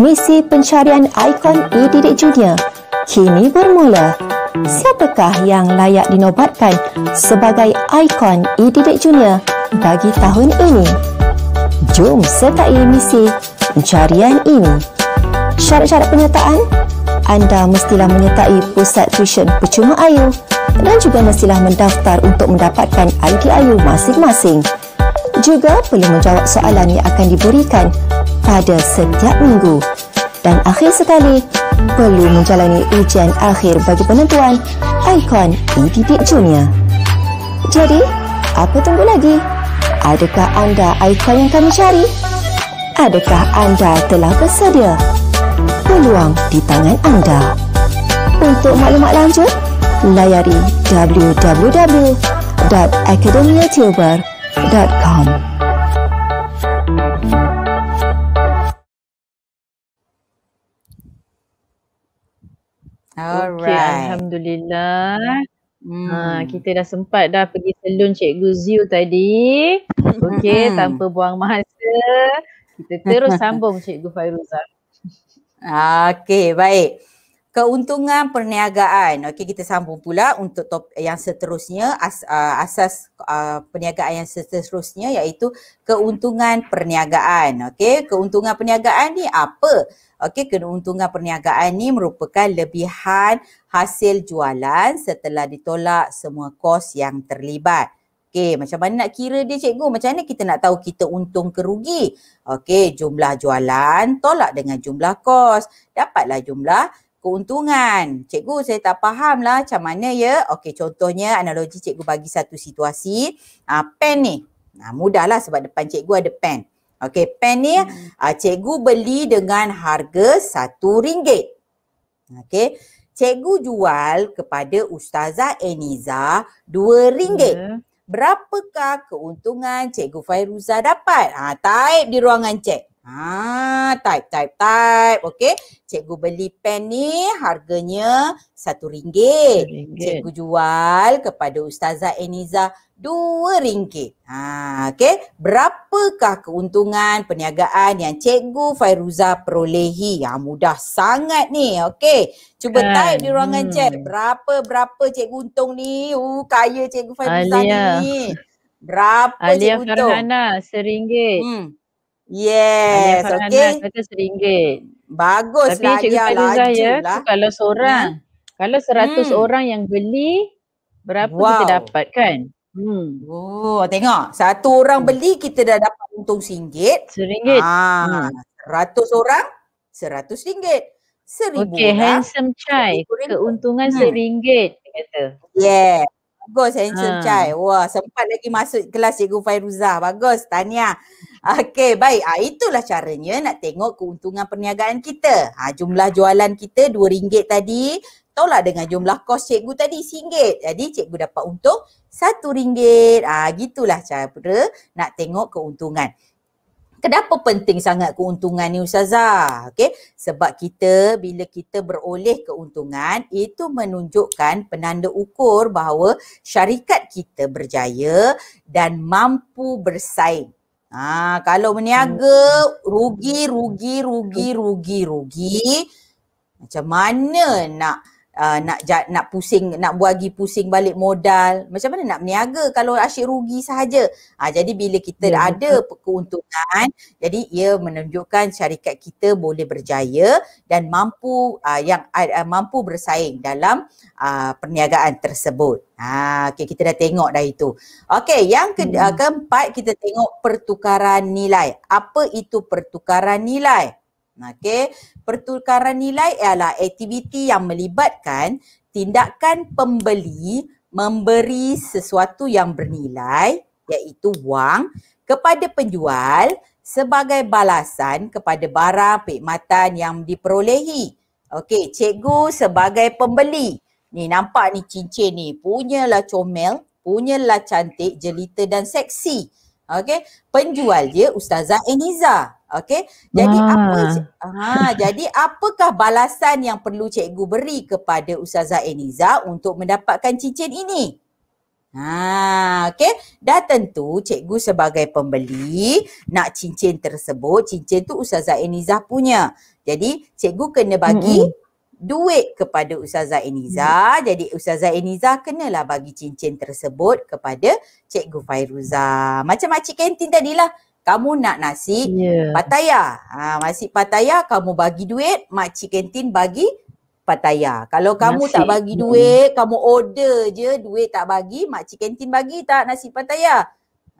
Misi pencarian ikon E. Didik Junior kini bermula. Siapakah yang layak dinobatkan sebagai ikon E. Didik Junior bagi tahun ini? Jom sertai misi pencarian ini. Syarat-syarat penyertaan? Anda mestilah menyertai pusat tuition percuma Ayu dan juga mestilah mendaftar untuk mendapatkan ID Ayu masing-masing juga perlu menjawab soalan yang akan diberikan pada setiap minggu dan akhir sekali perlu menjalani ujian akhir bagi penentuan ikon EDD Junior. Jadi, apa tunggu lagi? Adakah anda ikon yang kami cari? Adakah anda telah bersedia? Peluang di tangan anda. Untuk maklumat lanjut, layari www.academiatuber.com wwwsbscomau Okay, Alhamdulillah. Hmm. Ha, kita dah sempat dah pergi salon Cikgu Ziu tadi. Okey, tanpa buang masa, kita terus sambung Cikgu Fairuzah. Okay, baik keuntungan perniagaan. Okey kita sambung pula untuk top yang seterusnya as, uh, asas uh, perniagaan yang seterusnya iaitu keuntungan perniagaan. Okey keuntungan perniagaan ni apa? Okey keuntungan perniagaan ni merupakan lebihan hasil jualan setelah ditolak semua kos yang terlibat. Okey macam mana nak kira dia cikgu? Macam mana kita nak tahu kita untung ke rugi? Okey jumlah jualan tolak dengan jumlah kos dapatlah jumlah keuntungan. Cikgu saya tak faham lah macam mana ya. Okey contohnya analogi cikgu bagi satu situasi. Uh, pen ni. Uh, mudahlah sebab depan cikgu ada pen. Okey pen ni hmm. Ah, cikgu beli dengan harga satu ringgit. Okey. Cikgu jual kepada Ustazah Eniza dua ringgit. Hmm. Berapakah keuntungan cikgu Fairuza dapat? Ha, type di ruangan cek. Ha, type, type, type. Okey. Cikgu beli pen ni harganya satu ringgit. Cikgu jual kepada Ustazah Eniza dua ringgit. Ha, okey. Berapakah keuntungan perniagaan yang cikgu Fairuza perolehi? Ha, mudah sangat ni. Okey. Cuba kan. type di ruangan hmm. chat. Berapa-berapa cikgu untung ni? Uh, kaya cikgu Fairuza ni. Berapa Alia cikgu untung? Alia Farhana, seringgit. Hmm. Yes, Alia okay. Kata seringgit. Bagus Tapi Cik lah. Tapi Cikgu ya, kalau seorang, hmm. kalau seratus hmm. orang yang beli, berapa wow. kita dapat kan? Hmm. Oh, tengok. Satu orang hmm. beli, kita dah dapat untung singgit. Seringgit. Ha. Hmm. Seratus orang, seratus ringgit. Seribu okay, lah. handsome chai. Keuntungan hmm. seringgit. Yeah. Bagus handsome ha. Ah. Chai. Wah sempat lagi masuk kelas Cikgu Fairuzah. Bagus. Tanya. Okey baik. Ha, itulah caranya nak tengok keuntungan perniagaan kita. Ha, jumlah jualan kita RM2 tadi. Tolak dengan jumlah kos cikgu tadi RM1. Jadi cikgu dapat untung RM1. Ha, gitulah cara nak tengok keuntungan. Kenapa penting sangat keuntungan ni Ustazah? Okay? Sebab kita bila kita beroleh keuntungan itu menunjukkan penanda ukur bahawa syarikat kita berjaya dan mampu bersaing. Ha, kalau meniaga rugi, rugi, rugi, rugi, rugi. Macam mana nak uh, nak jat, nak pusing nak buagi pusing balik modal macam mana nak berniaga kalau asyik rugi sahaja ha, jadi bila kita yeah. ada keuntungan jadi ia menunjukkan syarikat kita boleh berjaya dan mampu uh, yang uh, mampu bersaing dalam uh, perniagaan tersebut ha okay, kita dah tengok dah itu okay yang ke- yeah. Hmm. keempat kita tengok pertukaran nilai apa itu pertukaran nilai Okay pertukaran nilai ialah aktiviti yang melibatkan tindakan pembeli memberi sesuatu yang bernilai iaitu wang kepada penjual sebagai balasan kepada barang perkhidmatan yang diperolehi. Okey, cikgu sebagai pembeli. Ni nampak ni cincin ni punyalah comel, punyalah cantik, jelita dan seksi. Okey, penjual dia Ustazah Eniza. Okey. Jadi ah. apa ha, jadi apakah balasan yang perlu cikgu beri kepada Ustazah Eniza untuk mendapatkan cincin ini? Ha, okey. Dah tentu cikgu sebagai pembeli nak cincin tersebut, cincin tu Ustazah Eniza punya. Jadi cikgu kena bagi hmm duit kepada Ustazah Eniza. Hmm. Jadi Ustazah Eniza kenalah bagi cincin tersebut kepada Cikgu Fairuza. Macam makcik kantin tadilah. Kamu nak nasi yeah. pataya. Ha, nasi pataya kamu bagi duit, makcik kantin bagi pataya. Kalau kamu nasi. tak bagi duit, hmm. kamu order je, duit tak bagi, makcik kantin bagi tak nasi pataya.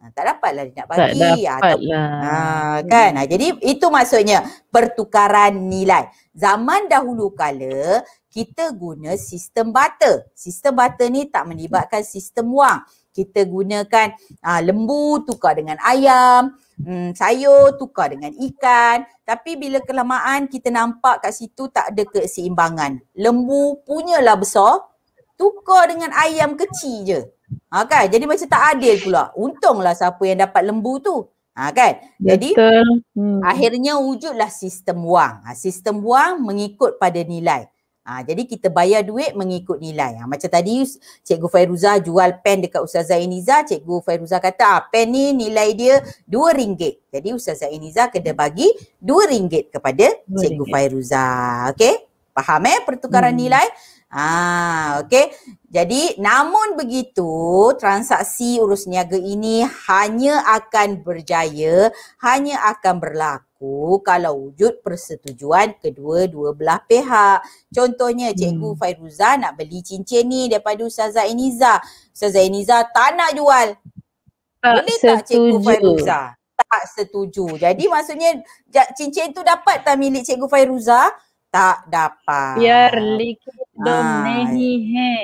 Ha, tak dapatlah dia nak bagi. Tak ah, dapatlah. Ha, ah, kan? Ha, jadi itu maksudnya pertukaran nilai. Zaman dahulu kala kita guna sistem bata. Sistem bata ni tak melibatkan sistem wang. Kita gunakan ha, lembu tukar dengan ayam, hmm, sayur tukar dengan ikan. Tapi bila kelamaan kita nampak kat situ tak ada keseimbangan. Lembu punyalah besar, tukar dengan ayam kecil je. Ha kan? Jadi macam tak adil pula. Untunglah siapa yang dapat lembu tu. Ha kan? Jadi Hmm. akhirnya wujudlah sistem wang. Ha, sistem wang mengikut pada nilai. Ha, jadi kita bayar duit mengikut nilai. Ha, macam tadi Cikgu Fairuzah jual pen dekat Ustazah Iniza, Cikgu Fairuzah kata ah, pen ni nilai dia RM2. Jadi Ustazah Iniza kena bagi RM2 kepada Cikgu Fairuzah. Okay? Faham eh pertukaran hmm. nilai? Ah, okey. Jadi namun begitu, transaksi urus niaga ini hanya akan berjaya, hanya akan berlaku kalau wujud persetujuan kedua-dua belah pihak. Contohnya hmm. Cikgu hmm. Fairuza nak beli cincin ni daripada Ustazah Eniza. Ustazah Eniza tak nak jual. Tak Boleh setuju. tak Cikgu Fairuza? Tak setuju. Jadi maksudnya cincin tu dapat tak milik Cikgu Fairuza? tak dapat. Biar likit domnehi he.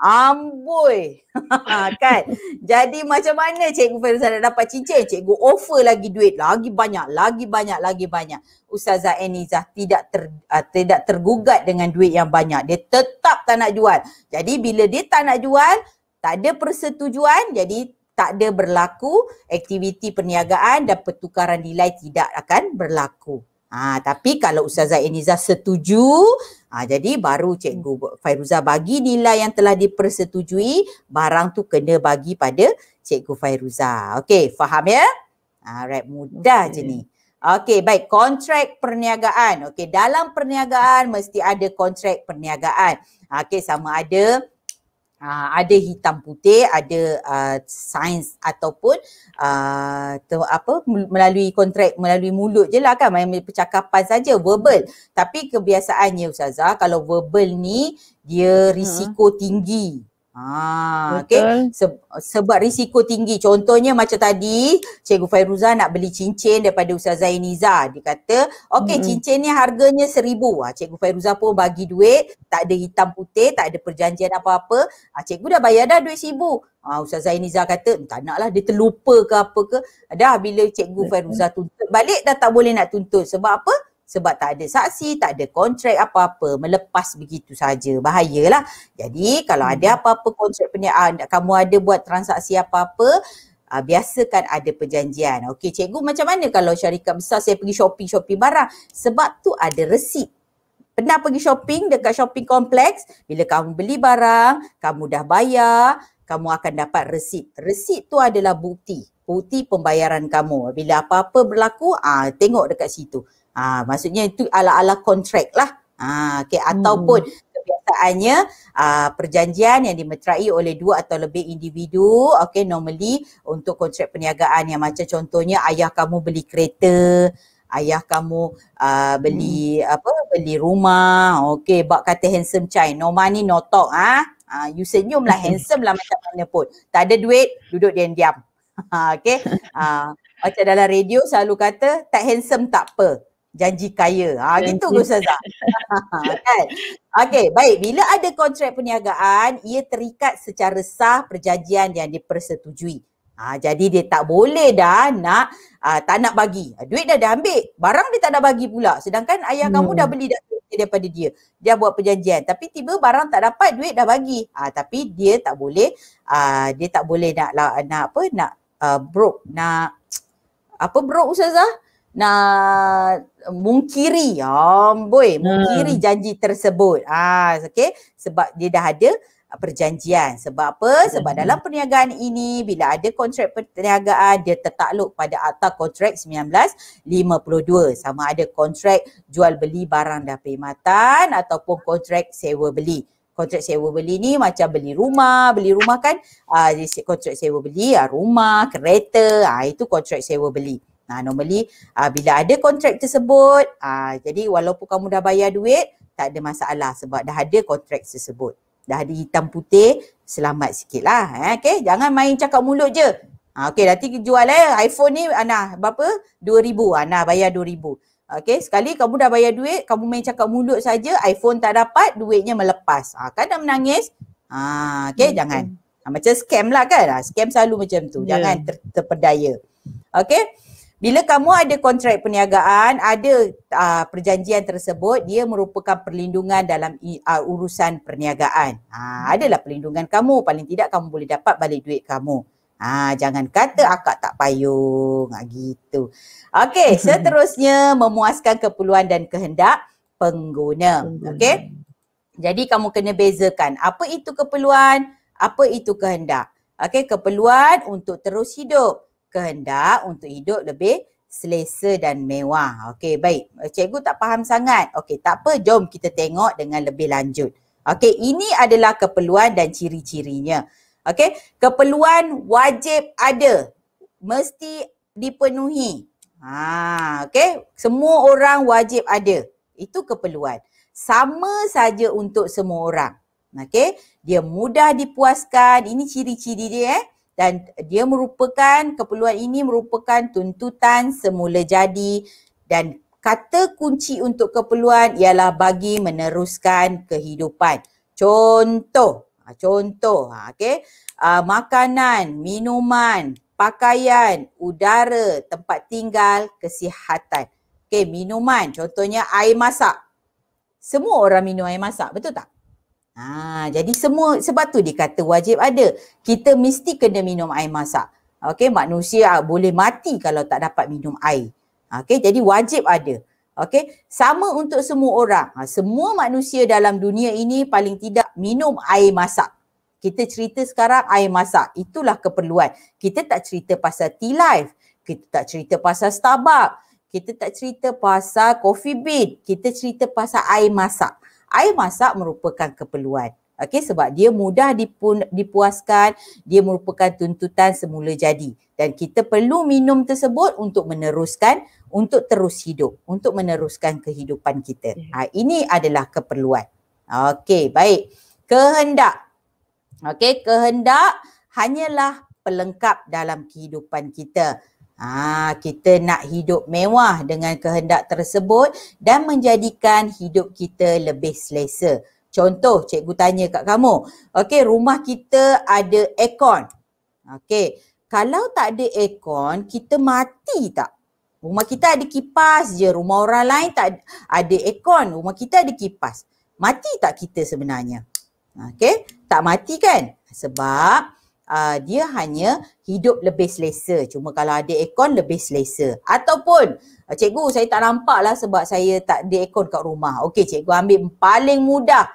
Amboi. Ah, kan? Jadi macam mana Cikgu Fairuza nak dapat cincin? Cikgu offer lagi duit lagi banyak, lagi banyak, lagi banyak. Ustazah Enizah tidak ter, uh, tidak tergugat dengan duit yang banyak. Dia tetap tak nak jual. Jadi bila dia tak nak jual, tak ada persetujuan, jadi tak ada berlaku aktiviti perniagaan dan pertukaran nilai tidak akan berlaku. Ha, tapi kalau Ustazah Eniza setuju, ha, jadi baru Cikgu Fairuza bagi nilai yang telah dipersetujui, barang tu kena bagi pada Cikgu Fairuza. Okey, faham ya? Alright, ha, mudah okay. je ni. Okey, baik. Kontrak perniagaan. Okey, dalam perniagaan mesti ada kontrak perniagaan. Ha, okey, sama ada Uh, ada hitam putih, ada uh, sains ataupun uh, apa melalui kontrak, melalui mulut je lah kan, mereka percakapan saja verbal. Tapi kebiasaannya Ustazah kalau verbal ni dia hmm. risiko hmm. tinggi. Ah, ha, okay. Se- sebab risiko tinggi. Contohnya macam tadi, Cikgu Fairuza nak beli cincin daripada Ustazah Iniza. Dia kata, okay mm-hmm. cincin ni harganya seribu. Ah, Cikgu Fairuza pun bagi duit, tak ada hitam putih, tak ada perjanjian apa-apa. Ah, Cikgu dah bayar dah duit seribu. Ah, Ustazah Iniza kata, hmm, tak nak lah dia terlupa ke apa ke. Dah bila Cikgu Fairuza tuntut balik, dah tak boleh nak tuntut. Sebab apa? sebab tak ada saksi, tak ada kontrak apa-apa, melepas begitu saja. Bahayalah. Jadi kalau hmm. ada apa-apa kontrak peniagaan, ah, kamu ada buat transaksi apa-apa, Uh, biasakan ada perjanjian. Okey, cikgu macam mana kalau syarikat besar saya pergi shopping-shopping barang? Sebab tu ada resip. Pernah pergi shopping dekat shopping kompleks, bila kamu beli barang, kamu dah bayar, kamu akan dapat resip. Resip tu adalah bukti. Bukti pembayaran kamu. Bila apa-apa berlaku, ah uh, tengok dekat situ. Ha, maksudnya itu ala-ala kontrak lah. Ha, okay. Ataupun hmm. kebiasaannya uh, perjanjian yang dimeterai oleh dua atau lebih individu okay, normally untuk kontrak perniagaan yang macam contohnya ayah kamu beli kereta, ayah kamu uh, beli hmm. apa beli rumah okey bak kata handsome chai no money no talk ah ha? uh, you senyum lah handsome lah macam mana pun tak ada duit duduk diam diam okey uh, macam dalam radio selalu kata tak handsome tak apa janji kaya. Ha gitu ke Ustazah? Ha, kan? Okey, baik. Bila ada kontrak perniagaan, ia terikat secara sah perjanjian yang dipersetujui. Ha, jadi dia tak boleh dah nak uh, tak nak bagi. Duit dah dah ambil, barang dia tak nak bagi pula. Sedangkan ayah hmm. kamu dah hmm. beli dah daripada dia. Dia buat perjanjian tapi tiba barang tak dapat, duit dah bagi. Ha, tapi dia tak boleh uh, dia tak boleh nak nak apa nak uh, broke, nak apa broke Ustazah? nak mungkiri ya amboi hmm. mungkiri hmm. janji tersebut ah okey sebab dia dah ada ah, perjanjian sebab apa sebab hmm. dalam perniagaan ini bila ada kontrak perniagaan dia tertakluk pada akta kontrak 1952 sama ada kontrak jual beli barang dan perkhidmatan ataupun kontrak sewa beli kontrak sewa beli ni macam beli rumah beli rumah kan Ah, kontrak sewa beli aa, ah, rumah kereta ah itu kontrak sewa beli Nah, ha, normally uh, bila ada kontrak tersebut, uh, jadi walaupun kamu dah bayar duit, tak ada masalah sebab dah ada kontrak tersebut. Dah ada hitam putih, selamat sikit lah. Eh, okay, jangan main cakap mulut je. Ha, ah, okay, nanti jual eh. iPhone ni, Ana, berapa? RM2,000. Ana, bayar RM2,000. Okay, sekali kamu dah bayar duit, kamu main cakap mulut saja, iPhone tak dapat, duitnya melepas. Ha, kan dah menangis? Ha, okay, hmm. jangan. Ha, macam scam lah kan? Ha, scam selalu macam tu. Yeah. Jangan ter- terpedaya. Okay, bila kamu ada kontrak perniagaan, ada uh, perjanjian tersebut, dia merupakan perlindungan dalam uh, urusan perniagaan. Uh, adalah perlindungan kamu. Paling tidak kamu boleh dapat balik duit kamu. Uh, jangan kata akak tak payung. Uh, gitu. Okey, seterusnya memuaskan keperluan dan kehendak pengguna. Okey. Jadi kamu kena bezakan apa itu keperluan, apa itu kehendak. Okey, keperluan untuk terus hidup kehendak untuk hidup lebih selesa dan mewah. Okey, baik. Cikgu tak faham sangat. Okey, tak apa. Jom kita tengok dengan lebih lanjut. Okey, ini adalah keperluan dan ciri-cirinya. Okey, keperluan wajib ada. Mesti dipenuhi. Ha, okey. Semua orang wajib ada. Itu keperluan. Sama saja untuk semua orang. Okey, dia mudah dipuaskan. Ini ciri-ciri dia eh dan dia merupakan keperluan ini merupakan tuntutan semula jadi dan kata kunci untuk keperluan ialah bagi meneruskan kehidupan. Contoh, ha, contoh, ha, okay. Uh, ah, makanan, minuman, pakaian, udara, tempat tinggal, kesihatan. Okay, minuman, contohnya air masak. Semua orang minum air masak, betul tak? Ha, jadi semua sebab tu dia kata wajib ada. Kita mesti kena minum air masak. Okey, manusia ah, boleh mati kalau tak dapat minum air. Okey, jadi wajib ada. Okey, sama untuk semua orang. Ha, semua manusia dalam dunia ini paling tidak minum air masak. Kita cerita sekarang air masak. Itulah keperluan. Kita tak cerita pasal tea life. Kita tak cerita pasal stabak. Kita tak cerita pasal coffee bean. Kita cerita pasal air masak air masak merupakan keperluan. Okey sebab dia mudah dipu- dipuaskan, dia merupakan tuntutan semula jadi dan kita perlu minum tersebut untuk meneruskan untuk terus hidup, untuk meneruskan kehidupan kita. Ya. Ha ini adalah keperluan. Okey, baik. Kehendak. Okey, kehendak hanyalah pelengkap dalam kehidupan kita. Ah, kita nak hidup mewah dengan kehendak tersebut dan menjadikan hidup kita lebih selesa. Contoh, cikgu tanya kat kamu. Okey, rumah kita ada aircon. Okey, kalau tak ada aircon, kita mati tak? Rumah kita ada kipas je, rumah orang lain tak ada aircon, rumah kita ada kipas. Mati tak kita sebenarnya? Okey, tak mati kan? Sebab uh, dia hanya hidup lebih selesa. Cuma kalau ada aircon lebih selesa. Ataupun uh, cikgu saya tak nampak lah sebab saya tak ada aircon kat rumah. Okey cikgu ambil paling mudah.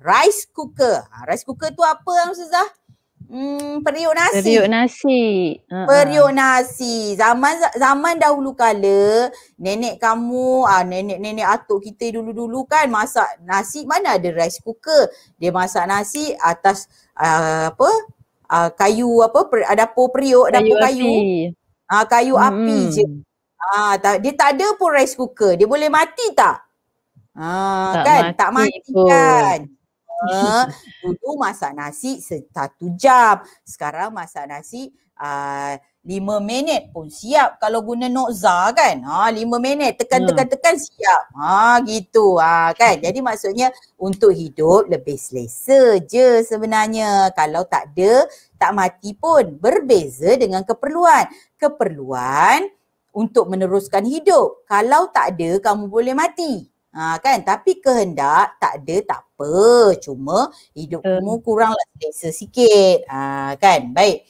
Rice cooker. Ah, rice cooker tu apa Ustazah? Hmm, periuk nasi. Periuk nasi. Uh-uh. Periuk nasi. Zaman zaman dahulu kala, nenek kamu, ah nenek-nenek atuk kita dulu-dulu kan masak nasi mana ada rice cooker. Dia masak nasi atas uh, apa? uh, kayu apa per, dapur periuk dapur kayu kayu, uh, kayu hmm. api je ah uh, tak dia tak ada pun rice cooker dia boleh mati tak ha uh, kan mati tak mati pun. kan uh, masak nasi satu jam sekarang masak nasi uh, Lima minit pun siap kalau guna Noza kan. Ha lima minit tekan ya. tekan tekan siap. Ha gitu. Ha kan. Jadi maksudnya untuk hidup lebih selesa je sebenarnya. Kalau tak ada tak mati pun berbeza dengan keperluan. Keperluan untuk meneruskan hidup. Kalau tak ada kamu boleh mati. Ha kan. Tapi kehendak tak ada tak apa. Cuma hidup kamu kuranglah selesa sikit. Ha kan. Baik.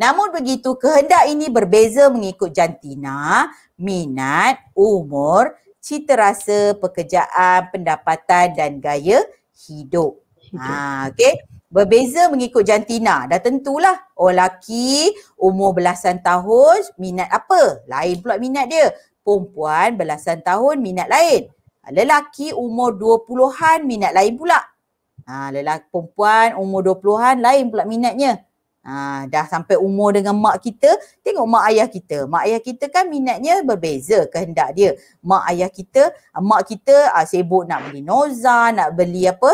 Namun begitu, kehendak ini berbeza mengikut jantina, minat, umur, cita rasa, pekerjaan, pendapatan dan gaya hidup. Ha, okay. Berbeza mengikut jantina. Dah tentulah. Oh lelaki umur belasan tahun minat apa? Lain pula minat dia. Perempuan belasan tahun minat lain. Lelaki umur dua puluhan minat lain pula. Ha, lelaki perempuan umur dua puluhan lain pula minatnya. Ha, dah sampai umur dengan mak kita, tengok mak ayah kita. Mak ayah kita kan minatnya berbeza kehendak dia. Mak ayah kita, mak kita ha, sibuk nak beli noza, nak beli apa,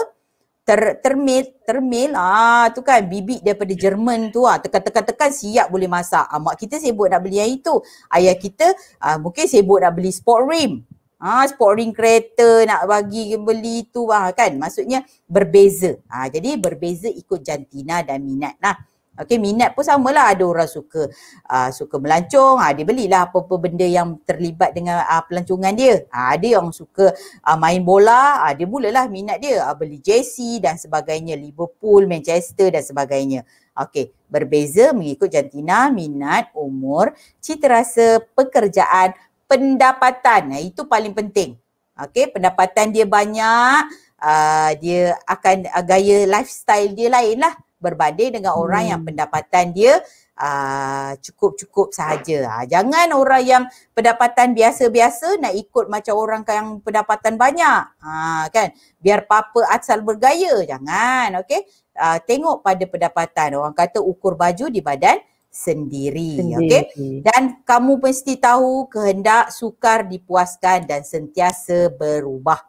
ter, termil, termil. Ah ha, tu kan bibit daripada Jerman tu ah tekan-tekan-tekan siap boleh masak. Ha, mak kita sibuk nak beli yang itu. Ayah kita ha, mungkin sibuk nak beli sport rim. Ha, sport rim kereta nak bagi beli tu ha, kan maksudnya berbeza ha, jadi berbeza ikut jantina dan minat lah ha. Okay, minat pun samalah. Ada orang suka uh, suka melancong, uh, dia belilah apa-apa benda yang terlibat dengan uh, pelancongan dia. Uh, ada yang suka uh, main bola, uh, dia mulalah minat dia. Uh, beli jersey dan sebagainya. Liverpool, Manchester dan sebagainya. Okay, berbeza mengikut jantina, minat, umur, citarasa, pekerjaan, pendapatan. Nah, itu paling penting. Okay, pendapatan dia banyak, uh, dia akan uh, gaya lifestyle dia lain lah berbanding dengan orang yang hmm. pendapatan dia ah, cukup-cukup uh, sahaja. Ha, jangan orang yang pendapatan biasa-biasa nak ikut macam orang yang pendapatan banyak. Ha, kan? Biar apa asal bergaya. Jangan. Okay? Uh, tengok pada pendapatan. Orang kata ukur baju di badan sendiri. sendiri. Okay? Dan kamu mesti tahu kehendak sukar dipuaskan dan sentiasa berubah.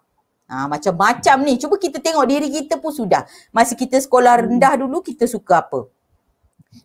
Ha, macam-macam ni. Cuba kita tengok diri kita pun sudah. Masa kita sekolah hmm. rendah dulu, kita suka apa.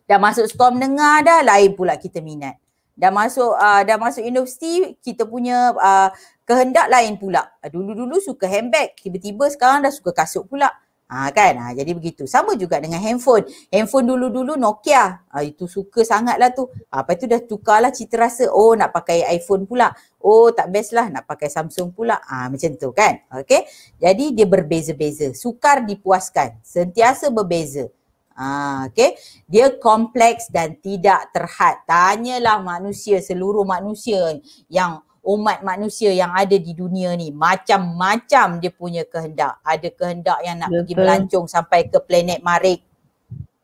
Dah masuk sekolah menengah dah, lain pula kita minat. Dah masuk uh, dah masuk universiti, kita punya uh, kehendak lain pula. Ah, dulu-dulu suka handbag, tiba-tiba sekarang dah suka kasut pula. Ha, kan? Ha, jadi begitu. Sama juga dengan handphone. Handphone dulu-dulu Nokia. Ha, itu suka sangatlah tu. Ha, lepas tu dah tukarlah cita rasa. Oh nak pakai iPhone pula. Oh tak best lah nak pakai Samsung pula. Ha, macam tu kan? Okay. Jadi dia berbeza-beza. Sukar dipuaskan. Sentiasa berbeza. Ha, okay. Dia kompleks dan tidak terhad. Tanyalah manusia, seluruh manusia yang umat manusia yang ada di dunia ni macam-macam dia punya kehendak ada kehendak yang nak Betul. pergi melancung sampai ke planet Marik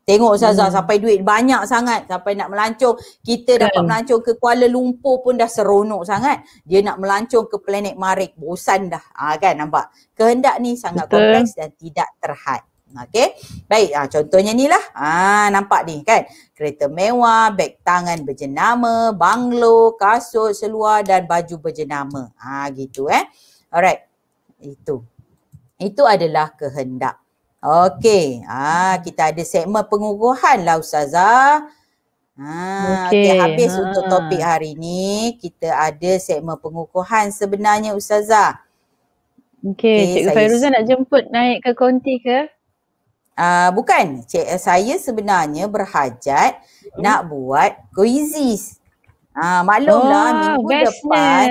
tengok Zaza hmm. sampai duit banyak sangat sampai nak melancung kita kan? dapat hmm. melancung ke Kuala Lumpur pun dah seronok sangat dia nak melancung ke planet Marik bosan dah ha, kan nampak kehendak ni sangat Betul. kompleks dan tidak terhad Okey. Baik, ha, contohnya ni lah. Ha, ah, nampak ni kan? Kereta mewah, beg tangan berjenama, banglo, kasut, seluar dan baju berjenama. Ha, gitu eh. Alright. Itu. Itu adalah kehendak. Okey. Ha, kita ada segmen pengukuhan lah Ustazah. Ha, okay. okay. habis ha. untuk topik hari ni. Kita ada segmen pengukuhan sebenarnya Ustazah. Okey, okay, Cikgu Fairuza nak jemput naik ke konti ke? Uh, bukan, Cik, saya sebenarnya berhajat hmm. nak buat quizzes. Ah, uh, maklumlah oh, minggu bestnya. depan.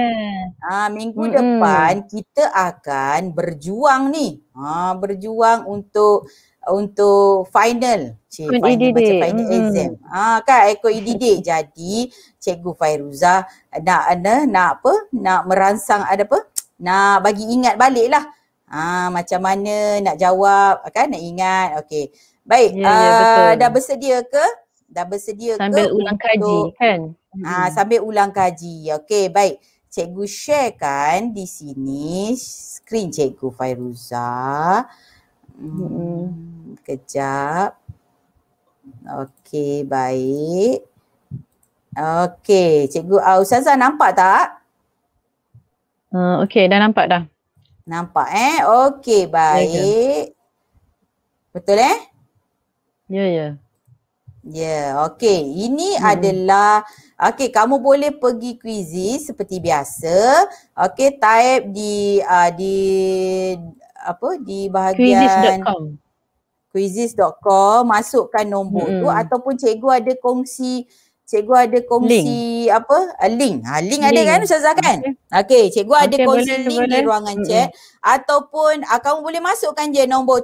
uh, minggu hmm. depan kita akan berjuang ni. uh, berjuang untuk untuk final. Cik, final EDD. macam final hmm. exam. uh, kan ekor eh, EDD. Jadi Cikgu Fairuzah nak, nak eh, nak apa? Nak merangsang ada apa? Nak bagi ingat baliklah. lah Ah macam mana nak jawab kan nak ingat okey. Baik. Ya, ya, uh, dah bersedia ke? Dah bersedia sambil ke? Sambil ulang untuk, kaji kan? Ah sambil ulang kaji. Okey baik. Cikgu kan di sini screen Cikgu Fairuza. Hmm, kejap. Okey baik. Okey, Cikgu uh, Ustazah nampak tak? Uh, okey, dah nampak dah. Nampak eh? Okey, baik. Ya, ya. Betul eh? Ya, ya. Ya, okey. Ini hmm. adalah Okey, kamu boleh pergi kuizi seperti biasa. Okey, type di uh, di apa di bahagian quizzes.com. quizzes.com masukkan nombor hmm. tu ataupun cikgu ada kongsi cikgu ada kongsi link. apa? A ah, link. Ha, ah, link. Link ada kan Ustazah kan? Okey, okay, cikgu okay, ada kongsi boleh, link boleh. di ruangan mm-hmm. chat ataupun akaun ah, boleh masukkan je nombor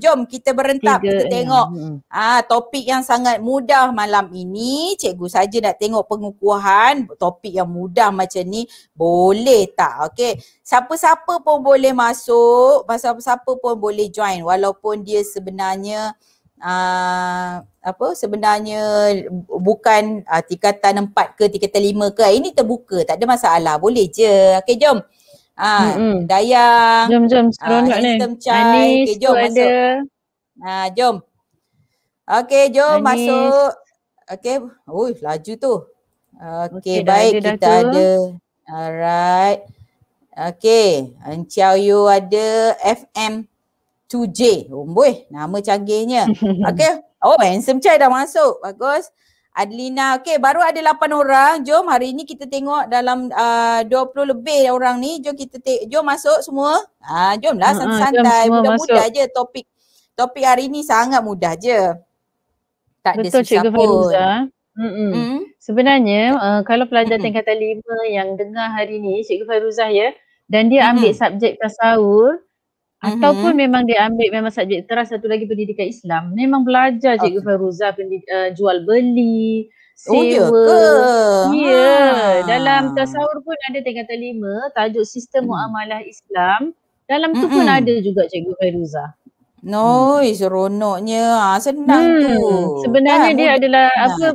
372236. Jom kita berentap, 3, kita tengok ah ha, topik yang sangat mudah malam ini. Cikgu saja nak tengok pengukuhan topik yang mudah macam ni boleh tak? Okey. Siapa-siapa pun boleh masuk, siapa-siapa pun boleh join walaupun dia sebenarnya Ah, apa sebenarnya bukan uh, tingkatan empat ke tingkatan lima ke ah, ini terbuka tak ada masalah boleh je okey jom ha uh, mm-hmm. dayang jom jom seronok uh, ni chai. Anis okay, jom masuk ada. Uh, jom okey jom Anis. masuk okey oi laju tu okey okay, baik ada kita dah ada alright okay, anciau you ada fm 2J. Umboi, nama canggihnya. Okay. Oh, handsome chai dah masuk. Bagus. Adlina. Okay, baru ada 8 orang. Jom hari ni kita tengok dalam uh, 20 lebih orang ni. Jom kita te- jom masuk semua. Ha, uh, jomlah ha, ha, santai-santai. Jom Mudah-mudah masuk. je topik. Topik hari ni sangat mudah je. Tak Betul, ada susah Cikgu pun. Betul Mm-hmm. mm Sebenarnya uh, kalau pelajar tingkatan 5 yang dengar hari ni Cikgu Fairuzah ya dan dia mm-hmm. ambil subjek tasawur, ataupun mm-hmm. memang dia ambil memang subjek teras satu lagi pendidikan Islam memang belajar okay. cikgu Faruza uh, jual beli sewa oh, ya yeah. ha. dalam tasawur pun ada tingkatan lima tajuk sistem mm-hmm. muamalah Islam dalam tu mm-hmm. pun ada juga cikgu Faruza no hmm. seronoknya ha, ah, senang hmm. tu sebenarnya ha, dia adalah apa ha.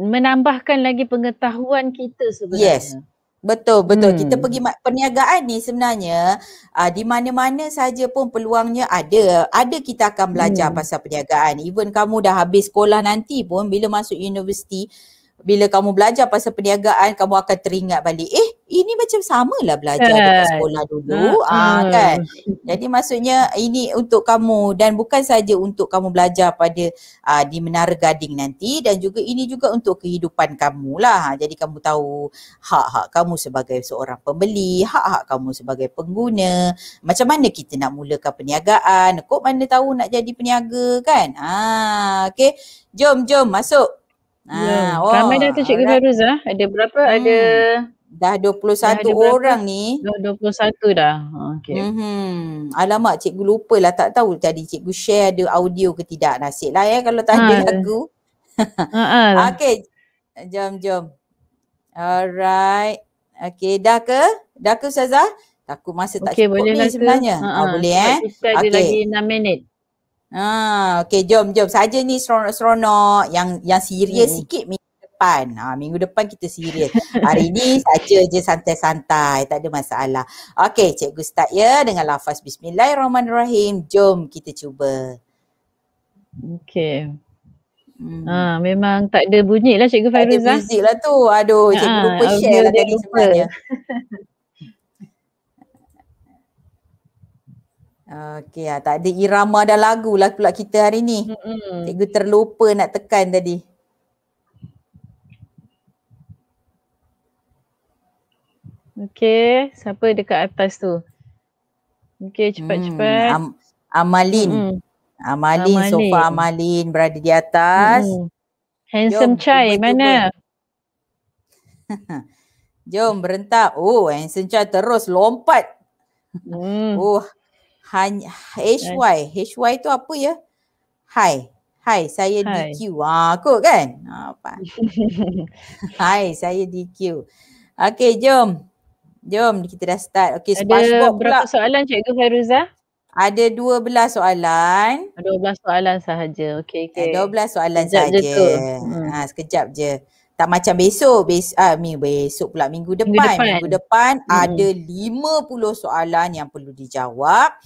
menambahkan lagi pengetahuan kita sebenarnya yes Betul, betul. Hmm. Kita pergi perniagaan ni sebenarnya uh, di mana-mana saja pun peluangnya ada. Ada kita akan belajar hmm. pasal perniagaan. Even kamu dah habis sekolah nanti pun bila masuk universiti, bila kamu belajar pasal perniagaan kamu akan teringat balik eh ini macam samalah belajar yeah. Kan. dekat sekolah dulu ah uh, uh. kan jadi maksudnya ini untuk kamu dan bukan saja untuk kamu belajar pada uh, di Menara Gading nanti dan juga ini juga untuk kehidupan kamu lah ah, jadi kamu tahu hak-hak kamu sebagai seorang pembeli hak-hak kamu sebagai pengguna macam mana kita nak mulakan perniagaan kok mana tahu nak jadi peniaga kan ah okey jom jom masuk Ah, ya, ya, oh. yeah. Ramai dah tu Cikgu Faruz lah. Ada berapa? Hmm. Ada Dah 21 dah ada orang ni. 21 dah. Okay. Mm-hmm. Alamak cikgu lupa lah tak tahu tadi cikgu share ada audio ke tidak. Nasib lah ya kalau tak ha. ada ah. lagu. ha. Ah, ah. okay. Jom, jom. Alright. Okay. Dah ke? Dah ke Ustazah? Takut masa tak cukup boleh ni lah sebenarnya. Ha, boleh eh. Kita ada lagi 6 minit. Ah, ha, okay, jom jom saja ni seronok-seronok yang yang serius hmm. sikit minggu depan. Ah, minggu depan kita serius. Hari ni saja je santai-santai, tak ada masalah. Okay, cikgu start ya dengan lafaz bismillahirrahmanirrahim. Jom kita cuba. Okay. Hmm. Ah, memang tak ada bunyi lah cikgu Fairuzah. Tak ada bunyi lah tu. Aduh, cikgu ah, lupa share lah tadi sebenarnya. Okey, ah, tak ada irama dan lagu lah pula kita hari ni. Mm-hmm. Cikgu terlupa nak tekan tadi. Okey, siapa dekat atas tu? Okey, cepat-cepat. Mm, am- Amalin. Mm-hmm. Amalin. Amalin, sofa Amalin berada di atas. Mm. Handsome Jom, Chai, cuba, mana? Cuba. Jom, berentak. Oh, Handsome Chai terus lompat. Mm. Oh, hanya HY. HY tu apa ya? Hi. Hi, saya Hi. DQ. ah, kot kan? Ha, apa? Hi, saya DQ. Okay, jom. Jom kita dah start. Okay, Ada berapa pula. soalan Cikgu Fairuzah? Ada 12 soalan. 12 soalan sahaja. Okay, okay. 12 soalan sekejap sahaja. Je tu. Ha, Sekejap je tak macam besok bes ah minggu besok pula minggu depan minggu depan, minggu depan hmm. ada 50 soalan yang perlu dijawab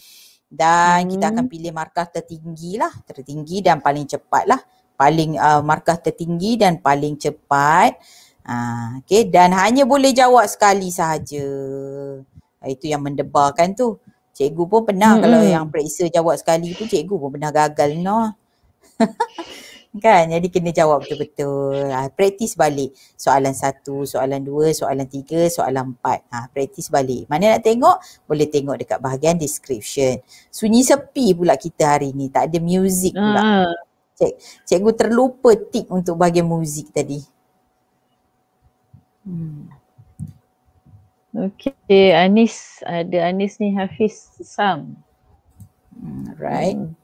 dan hmm. kita akan pilih markah tertinggi lah tertinggi dan paling cepat lah paling uh, markah tertinggi dan paling cepat ah okay. dan hanya boleh jawab sekali sahaja ah, itu yang mendebarkan tu cikgu pun pernah hmm. kalau yang periksa jawab sekali tu cikgu pun pernah gagal noh Kan? Jadi kena jawab betul-betul. Ha, practice balik. Soalan satu, soalan dua, soalan tiga, soalan empat. Ha, practice balik. Mana nak tengok? Boleh tengok dekat bahagian description. Sunyi sepi pula kita hari ni. Tak ada music pula. Ah. Cik, cikgu terlupa tik untuk bahagian muzik tadi. Hmm. Okay, Anis. Ada Anis ni Hafiz Sam. Right. Hmm.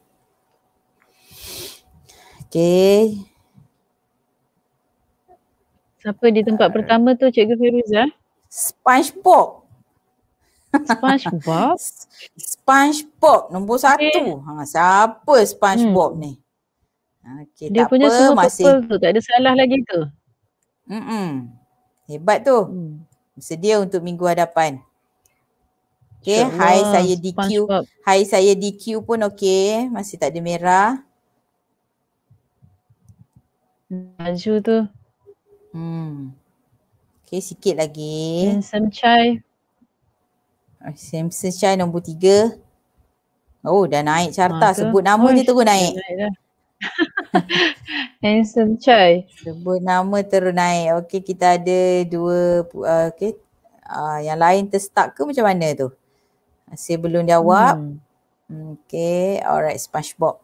Okay. Siapa di tempat uh, pertama tu Cikgu Firuza? SpongeBob. SpongeBob? SpongeBob nombor okay. satu. Ha, siapa SpongeBob hmm. ni? Ha, okay, Dia punya apa, semua masih... purple tu. Tak ada salah lagi ke? Mm-mm. Hebat tu. Hmm. Sedia untuk minggu hadapan. Okay, hi saya DQ. Hi saya DQ pun okay. Masih tak ada merah. Naju tu. Hmm. Okay, sikit lagi. Handsome Chai. Samson Chai nombor tiga. Oh, dah naik carta. Ha, Sebut nama dia oh, terus naik. naik Handsome Chai. Sebut nama terus naik. Okay, kita ada dua. Uh, okay. Uh, ah, yang lain terstuck ke macam mana tu? Masih belum jawab. Hmm. hmm okay, alright. SpongeBob.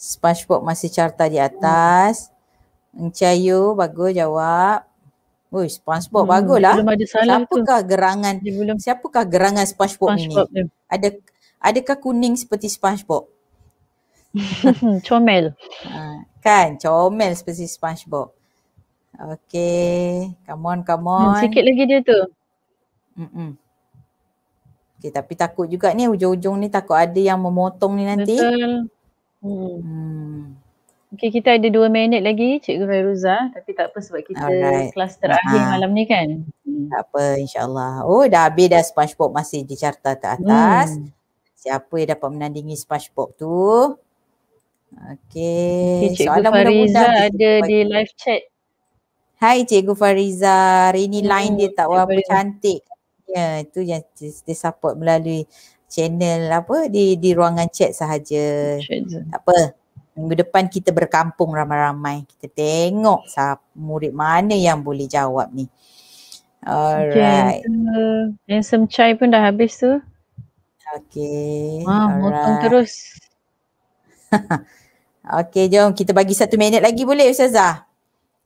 SpongeBob masih carta di atas. Hmm. Encayu, bagus jawab. Ui, Spongebob hmm, bagus lah. siapakah tu. gerangan, belum... siapakah gerangan Spongebob, SpongeBob ini? Ada, adakah kuning seperti Spongebob? comel. Ha, kan, comel seperti Spongebob. Okay, come on, come hmm, on. Hmm, sikit lagi dia tu. Mm-mm. Okay, tapi takut juga ni hujung-hujung ni takut ada yang memotong ni nanti. Betul. Hmm. hmm. Okay, kita ada dua minit lagi Cikgu Fairuza tapi tak apa sebab kita Alright. kelas terakhir ha. malam ni kan. Hmm. Tak apa insyaAllah. Oh dah habis dah Spongebob masih di carta teratas. Hmm. Siapa yang dapat menandingi Spongebob tu? Okay. Cikgu Soalan Fariza ada di live chat. Hai Cikgu Fariza. Hari ni hmm. line dia tak berapa cantik. Ya, itu yang dia support melalui channel apa di di ruangan chat sahaja. tak apa. Minggu depan kita berkampung ramai-ramai. Kita tengok murid mana yang boleh jawab ni. Alright. Okay, handsome Chai pun dah habis tu. Okay. Wah, motong terus. okay, jom kita bagi satu minit lagi boleh Ustazah?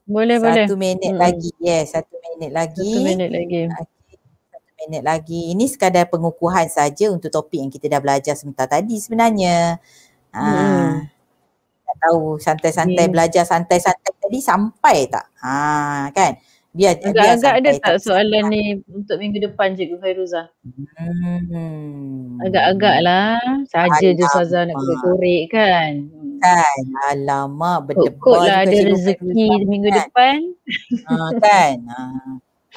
Boleh, satu boleh. Satu minit hmm. lagi. Yes, yeah, satu minit lagi. Satu minit lagi. Okay minit lagi. Ini sekadar pengukuhan saja untuk topik yang kita dah belajar sebentar tadi sebenarnya. Hmm. Ah. Tak tahu santai-santai hmm. belajar santai-santai tadi sampai tak? Ha kan? Biar agak, biar agak ada tak, tak soalan ni untuk minggu depan Cikgu Fairuzah? Hmm. Agak-agaklah. Saja je Fazal nak kena korek kan. Kan. Alamak berdebar. lah ada rezeki Fairuzah, minggu kan? depan. Ha, kan. Ha.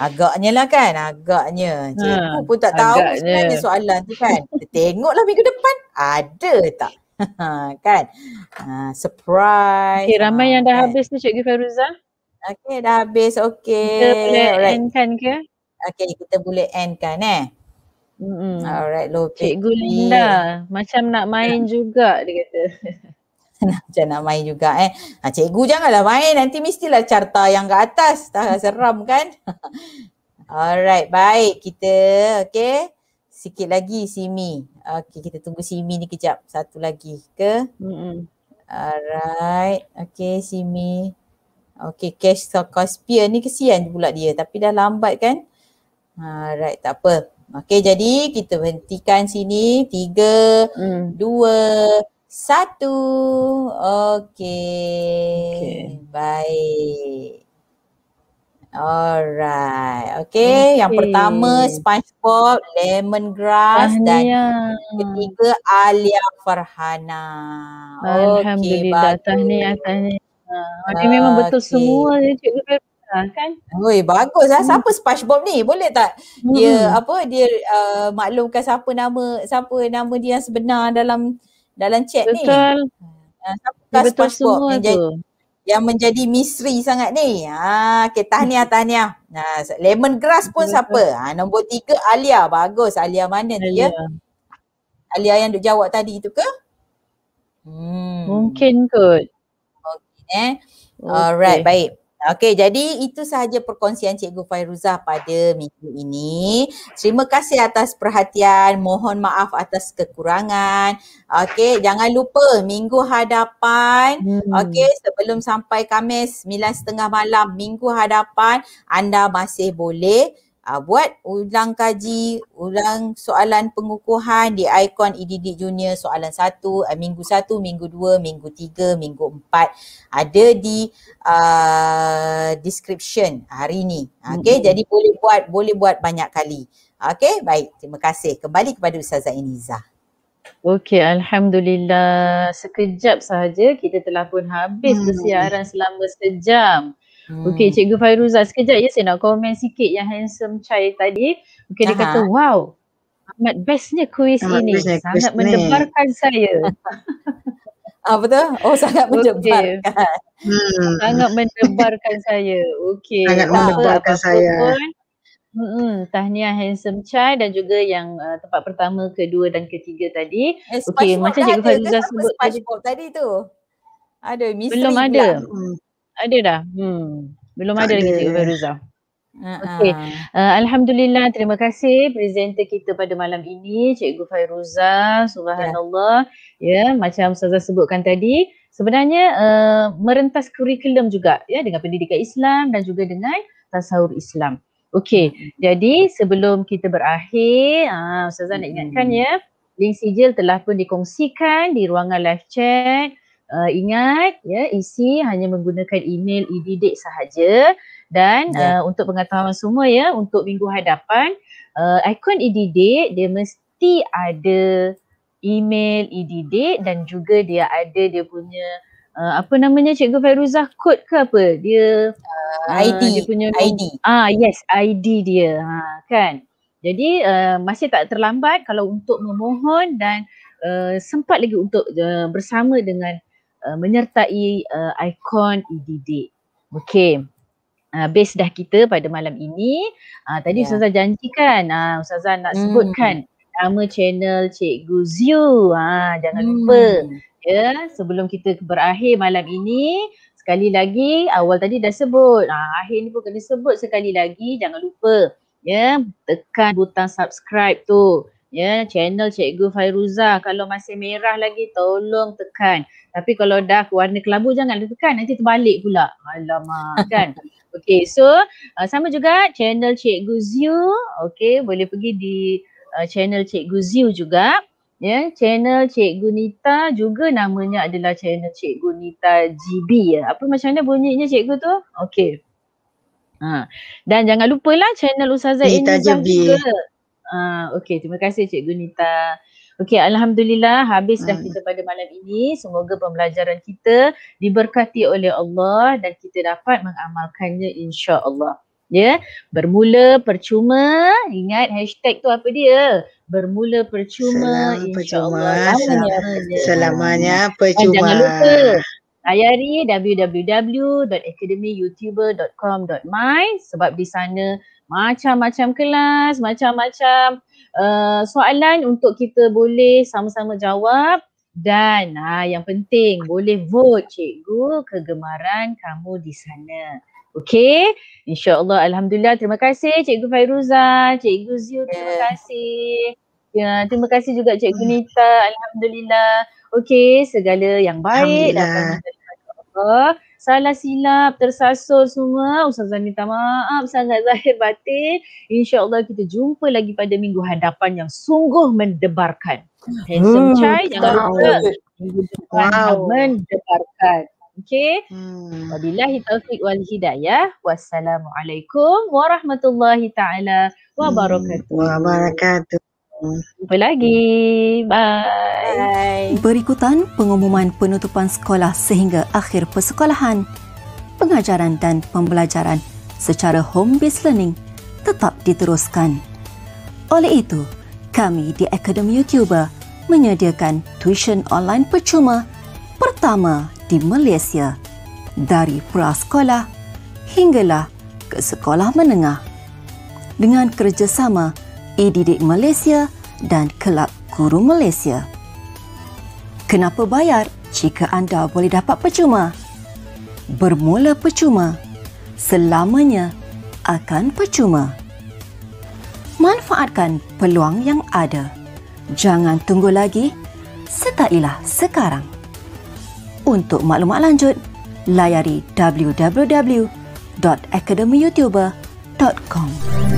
Agaknya lah kan, agaknya. Ha, Cikgu ha, pun tak tahu agaknya. sebenarnya soalan tu kan. Tengoklah minggu depan ada tak. kan? Uh, surprise. Okay, ramai uh, yang dah ah, kan? habis ni, Cikgu Feruza. Okay, dah habis. Okay. Kita boleh end kan, ke? Okay, kita boleh endkan eh. Mm-hmm. Alright, low Cikgu Linda, macam nak main juga dia kata. Macam nak main juga eh. Ha, cikgu janganlah main nanti mestilah carta yang kat atas. Tak seram kan? Alright, baik kita. Okay sikit lagi Simi. Okay kita tunggu Simi ni kejap. Satu lagi ke? Mm-hmm. Alright. Okay Simi. Okay cash Caspian ni kesian pula dia tapi dah lambat kan? Alright tak apa. Okay jadi kita hentikan sini. Tiga, mm. dua, satu. Okay. okay. Baik. Alright. Okay. okay. Yang pertama SpongeBob, lemongrass Tahniah. dan ketiga Alia Farhana. Alhamdulillah. Okay, tahniah, tahniah. Ini memang betul okay. semua ya cikgu kan? Oi, bagus lah. Siapa SpongeBob ni? Boleh tak? Hmm. Dia apa dia uh, maklumkan siapa nama siapa nama dia yang sebenar dalam dalam chat betul. ni. Betul. Uh, ah, siapa betul SpongeBob semua tu yang menjadi misteri sangat ni. Ha, okay, tahniah, tahniah. Ha, lemon grass pun Betul. siapa? Ha, nombor tiga Alia. Bagus. Alia mana Alia. tu ya? Alia yang duk jawab tadi tu ke? Hmm. Mungkin kot. Okay, eh. Okay. Alright, baik. Okey, jadi itu sahaja perkongsian Cikgu Fairuzah pada minggu ini. Terima kasih atas perhatian. Mohon maaf atas kekurangan. Okey, jangan lupa minggu hadapan. Hmm. Okey, sebelum sampai Khamis 9.30 malam minggu hadapan, anda masih boleh uh, buat ulang kaji, ulang soalan pengukuhan di ikon EDD Junior soalan satu, uh, minggu satu, minggu dua, minggu tiga, minggu empat ada di uh, description hari ni. Okay, hmm. jadi boleh buat boleh buat banyak kali. Okay, baik. Terima kasih. Kembali kepada Ustazah Iniza. okay Alhamdulillah. Sekejap sahaja kita telah pun habis hmm. siaran selama sejam. Hmm. Okay Cikgu Fairuza sekejap ya saya nak komen sikit yang handsome Chai tadi. Okay dia kata wow amat bestnya kuis amat ini. Bestnya sangat mendebarkan saya. Ah betul? Oh sangat menjebarkan. Okay. Hmm. Sangat mendebarkan saya. Okay. Sangat tak mendebarkan saya. Hmm, tahniah handsome Chai dan juga yang uh, tempat pertama, kedua dan ketiga tadi. Eh, Okey, macam Cikgu Fairuza sebut tadi. tadi tu. Ada misteri Belum ada. Hmm. Ada dah. Hmm. Belum ada, ada lagi Cikgu Feruza. Okay. Uh, eh, Alhamdulillah terima kasih presenter kita pada malam ini Cikgu Fairuza subhanallah ya yeah. yeah, macam saya sebutkan tadi sebenarnya uh, merentas kurikulum juga ya yeah, dengan pendidikan Islam dan juga dengan tasawuf Islam. Okey, jadi sebelum kita berakhir, uh, Ustazah nak ingatkan hmm. ya, link sijil telah pun dikongsikan di ruangan live chat uh, ingat ya isi e hanya menggunakan email e-, IDD sahaja dan yeah. Ya. uh, untuk pengetahuan semua ya untuk minggu hadapan uh, eh, ikon ididik dia mesti ada email IDD dan juga dia ada dia punya uh, apa namanya cikgu Fairuzah kod ke apa dia uh, ah, ID uh, dia punya ID ah yes ID dia ha kan jadi uh, masih tak terlambat kalau untuk memohon dan uh, sempat lagi untuk uh, bersama dengan uh, menyertai uh, ikon EDD. Okey. Uh, base dah kita pada malam ini. Uh, tadi yeah. Ustazah janjikan, uh, Ustazah nak hmm. sebutkan nama channel Cikgu Ziu. Uh, ha, jangan hmm. lupa ya yeah, sebelum kita berakhir malam ini sekali lagi awal tadi dah sebut. Uh, akhir ni pun kena sebut sekali lagi jangan lupa ya yeah, tekan butang subscribe tu ya channel Cikgu Fairuza kalau masih merah lagi tolong tekan tapi kalau dah warna kelabu jangan lah tekan nanti terbalik pula alamak kan Okay, so uh, sama juga channel Cikgu Ziu Okay, boleh pergi di uh, channel Cikgu Ziu juga ya yeah, channel Cikgu Nita juga namanya adalah channel Cikgu Nita GB ya apa macam mana bunyinya cikgu tu Okay. ha dan jangan lupalah channel Ustazah Nita ini juga Ah, okay, terima kasih Cik Gunita. Okay, Alhamdulillah habis dah hmm. kita pada malam ini. Semoga pembelajaran kita diberkati oleh Allah dan kita dapat mengamalkannya insya Allah. Ya, yeah. bermula percuma. Ingat hashtag tu apa dia? Bermula percuma Selama insya percuma. Allah. Selamanya, Selamanya percuma. Dan jangan lupa layari www.academyyoutuber.com.my sebab di sana macam-macam kelas, macam-macam uh, soalan untuk kita boleh sama-sama jawab dan ah, yang penting boleh vote cikgu kegemaran kamu di sana. Okey, insyaAllah Alhamdulillah. Terima kasih Cikgu Fairuza, Cikgu Ziu, terima kasih. Ya, terima kasih juga Cikgu Nita, Alhamdulillah. Okey, segala yang baik. Alhamdulillah. Dan, salah silap, tersasul semua. Ustazah minta maaf sangat zahir batin. InsyaAllah kita jumpa lagi pada minggu hadapan yang sungguh mendebarkan. Handsome hmm, Chai, jangan lupa. Wow. wow. Mendebarkan. Okay. Hmm. Wabilahi taufiq wal hidayah. Wassalamualaikum warahmatullahi ta'ala wabarakatuh. Hmm. Wabarakatuh. Sampai lagi. Bye. Bye. Berikutan pengumuman penutupan sekolah sehingga akhir persekolahan. Pengajaran dan pembelajaran secara home-based learning tetap diteruskan. Oleh itu, kami di Akademi YouTube menyediakan tuition online percuma pertama di Malaysia dari prasekolah hinggalah ke sekolah menengah dengan kerjasama dengan Didik Malaysia dan Kelab Guru Malaysia. Kenapa bayar jika anda boleh dapat percuma? Bermula percuma, selamanya akan percuma. Manfaatkan peluang yang ada. Jangan tunggu lagi, setailah sekarang. Untuk maklumat lanjut, layari www.academyyoutuber.com. Terima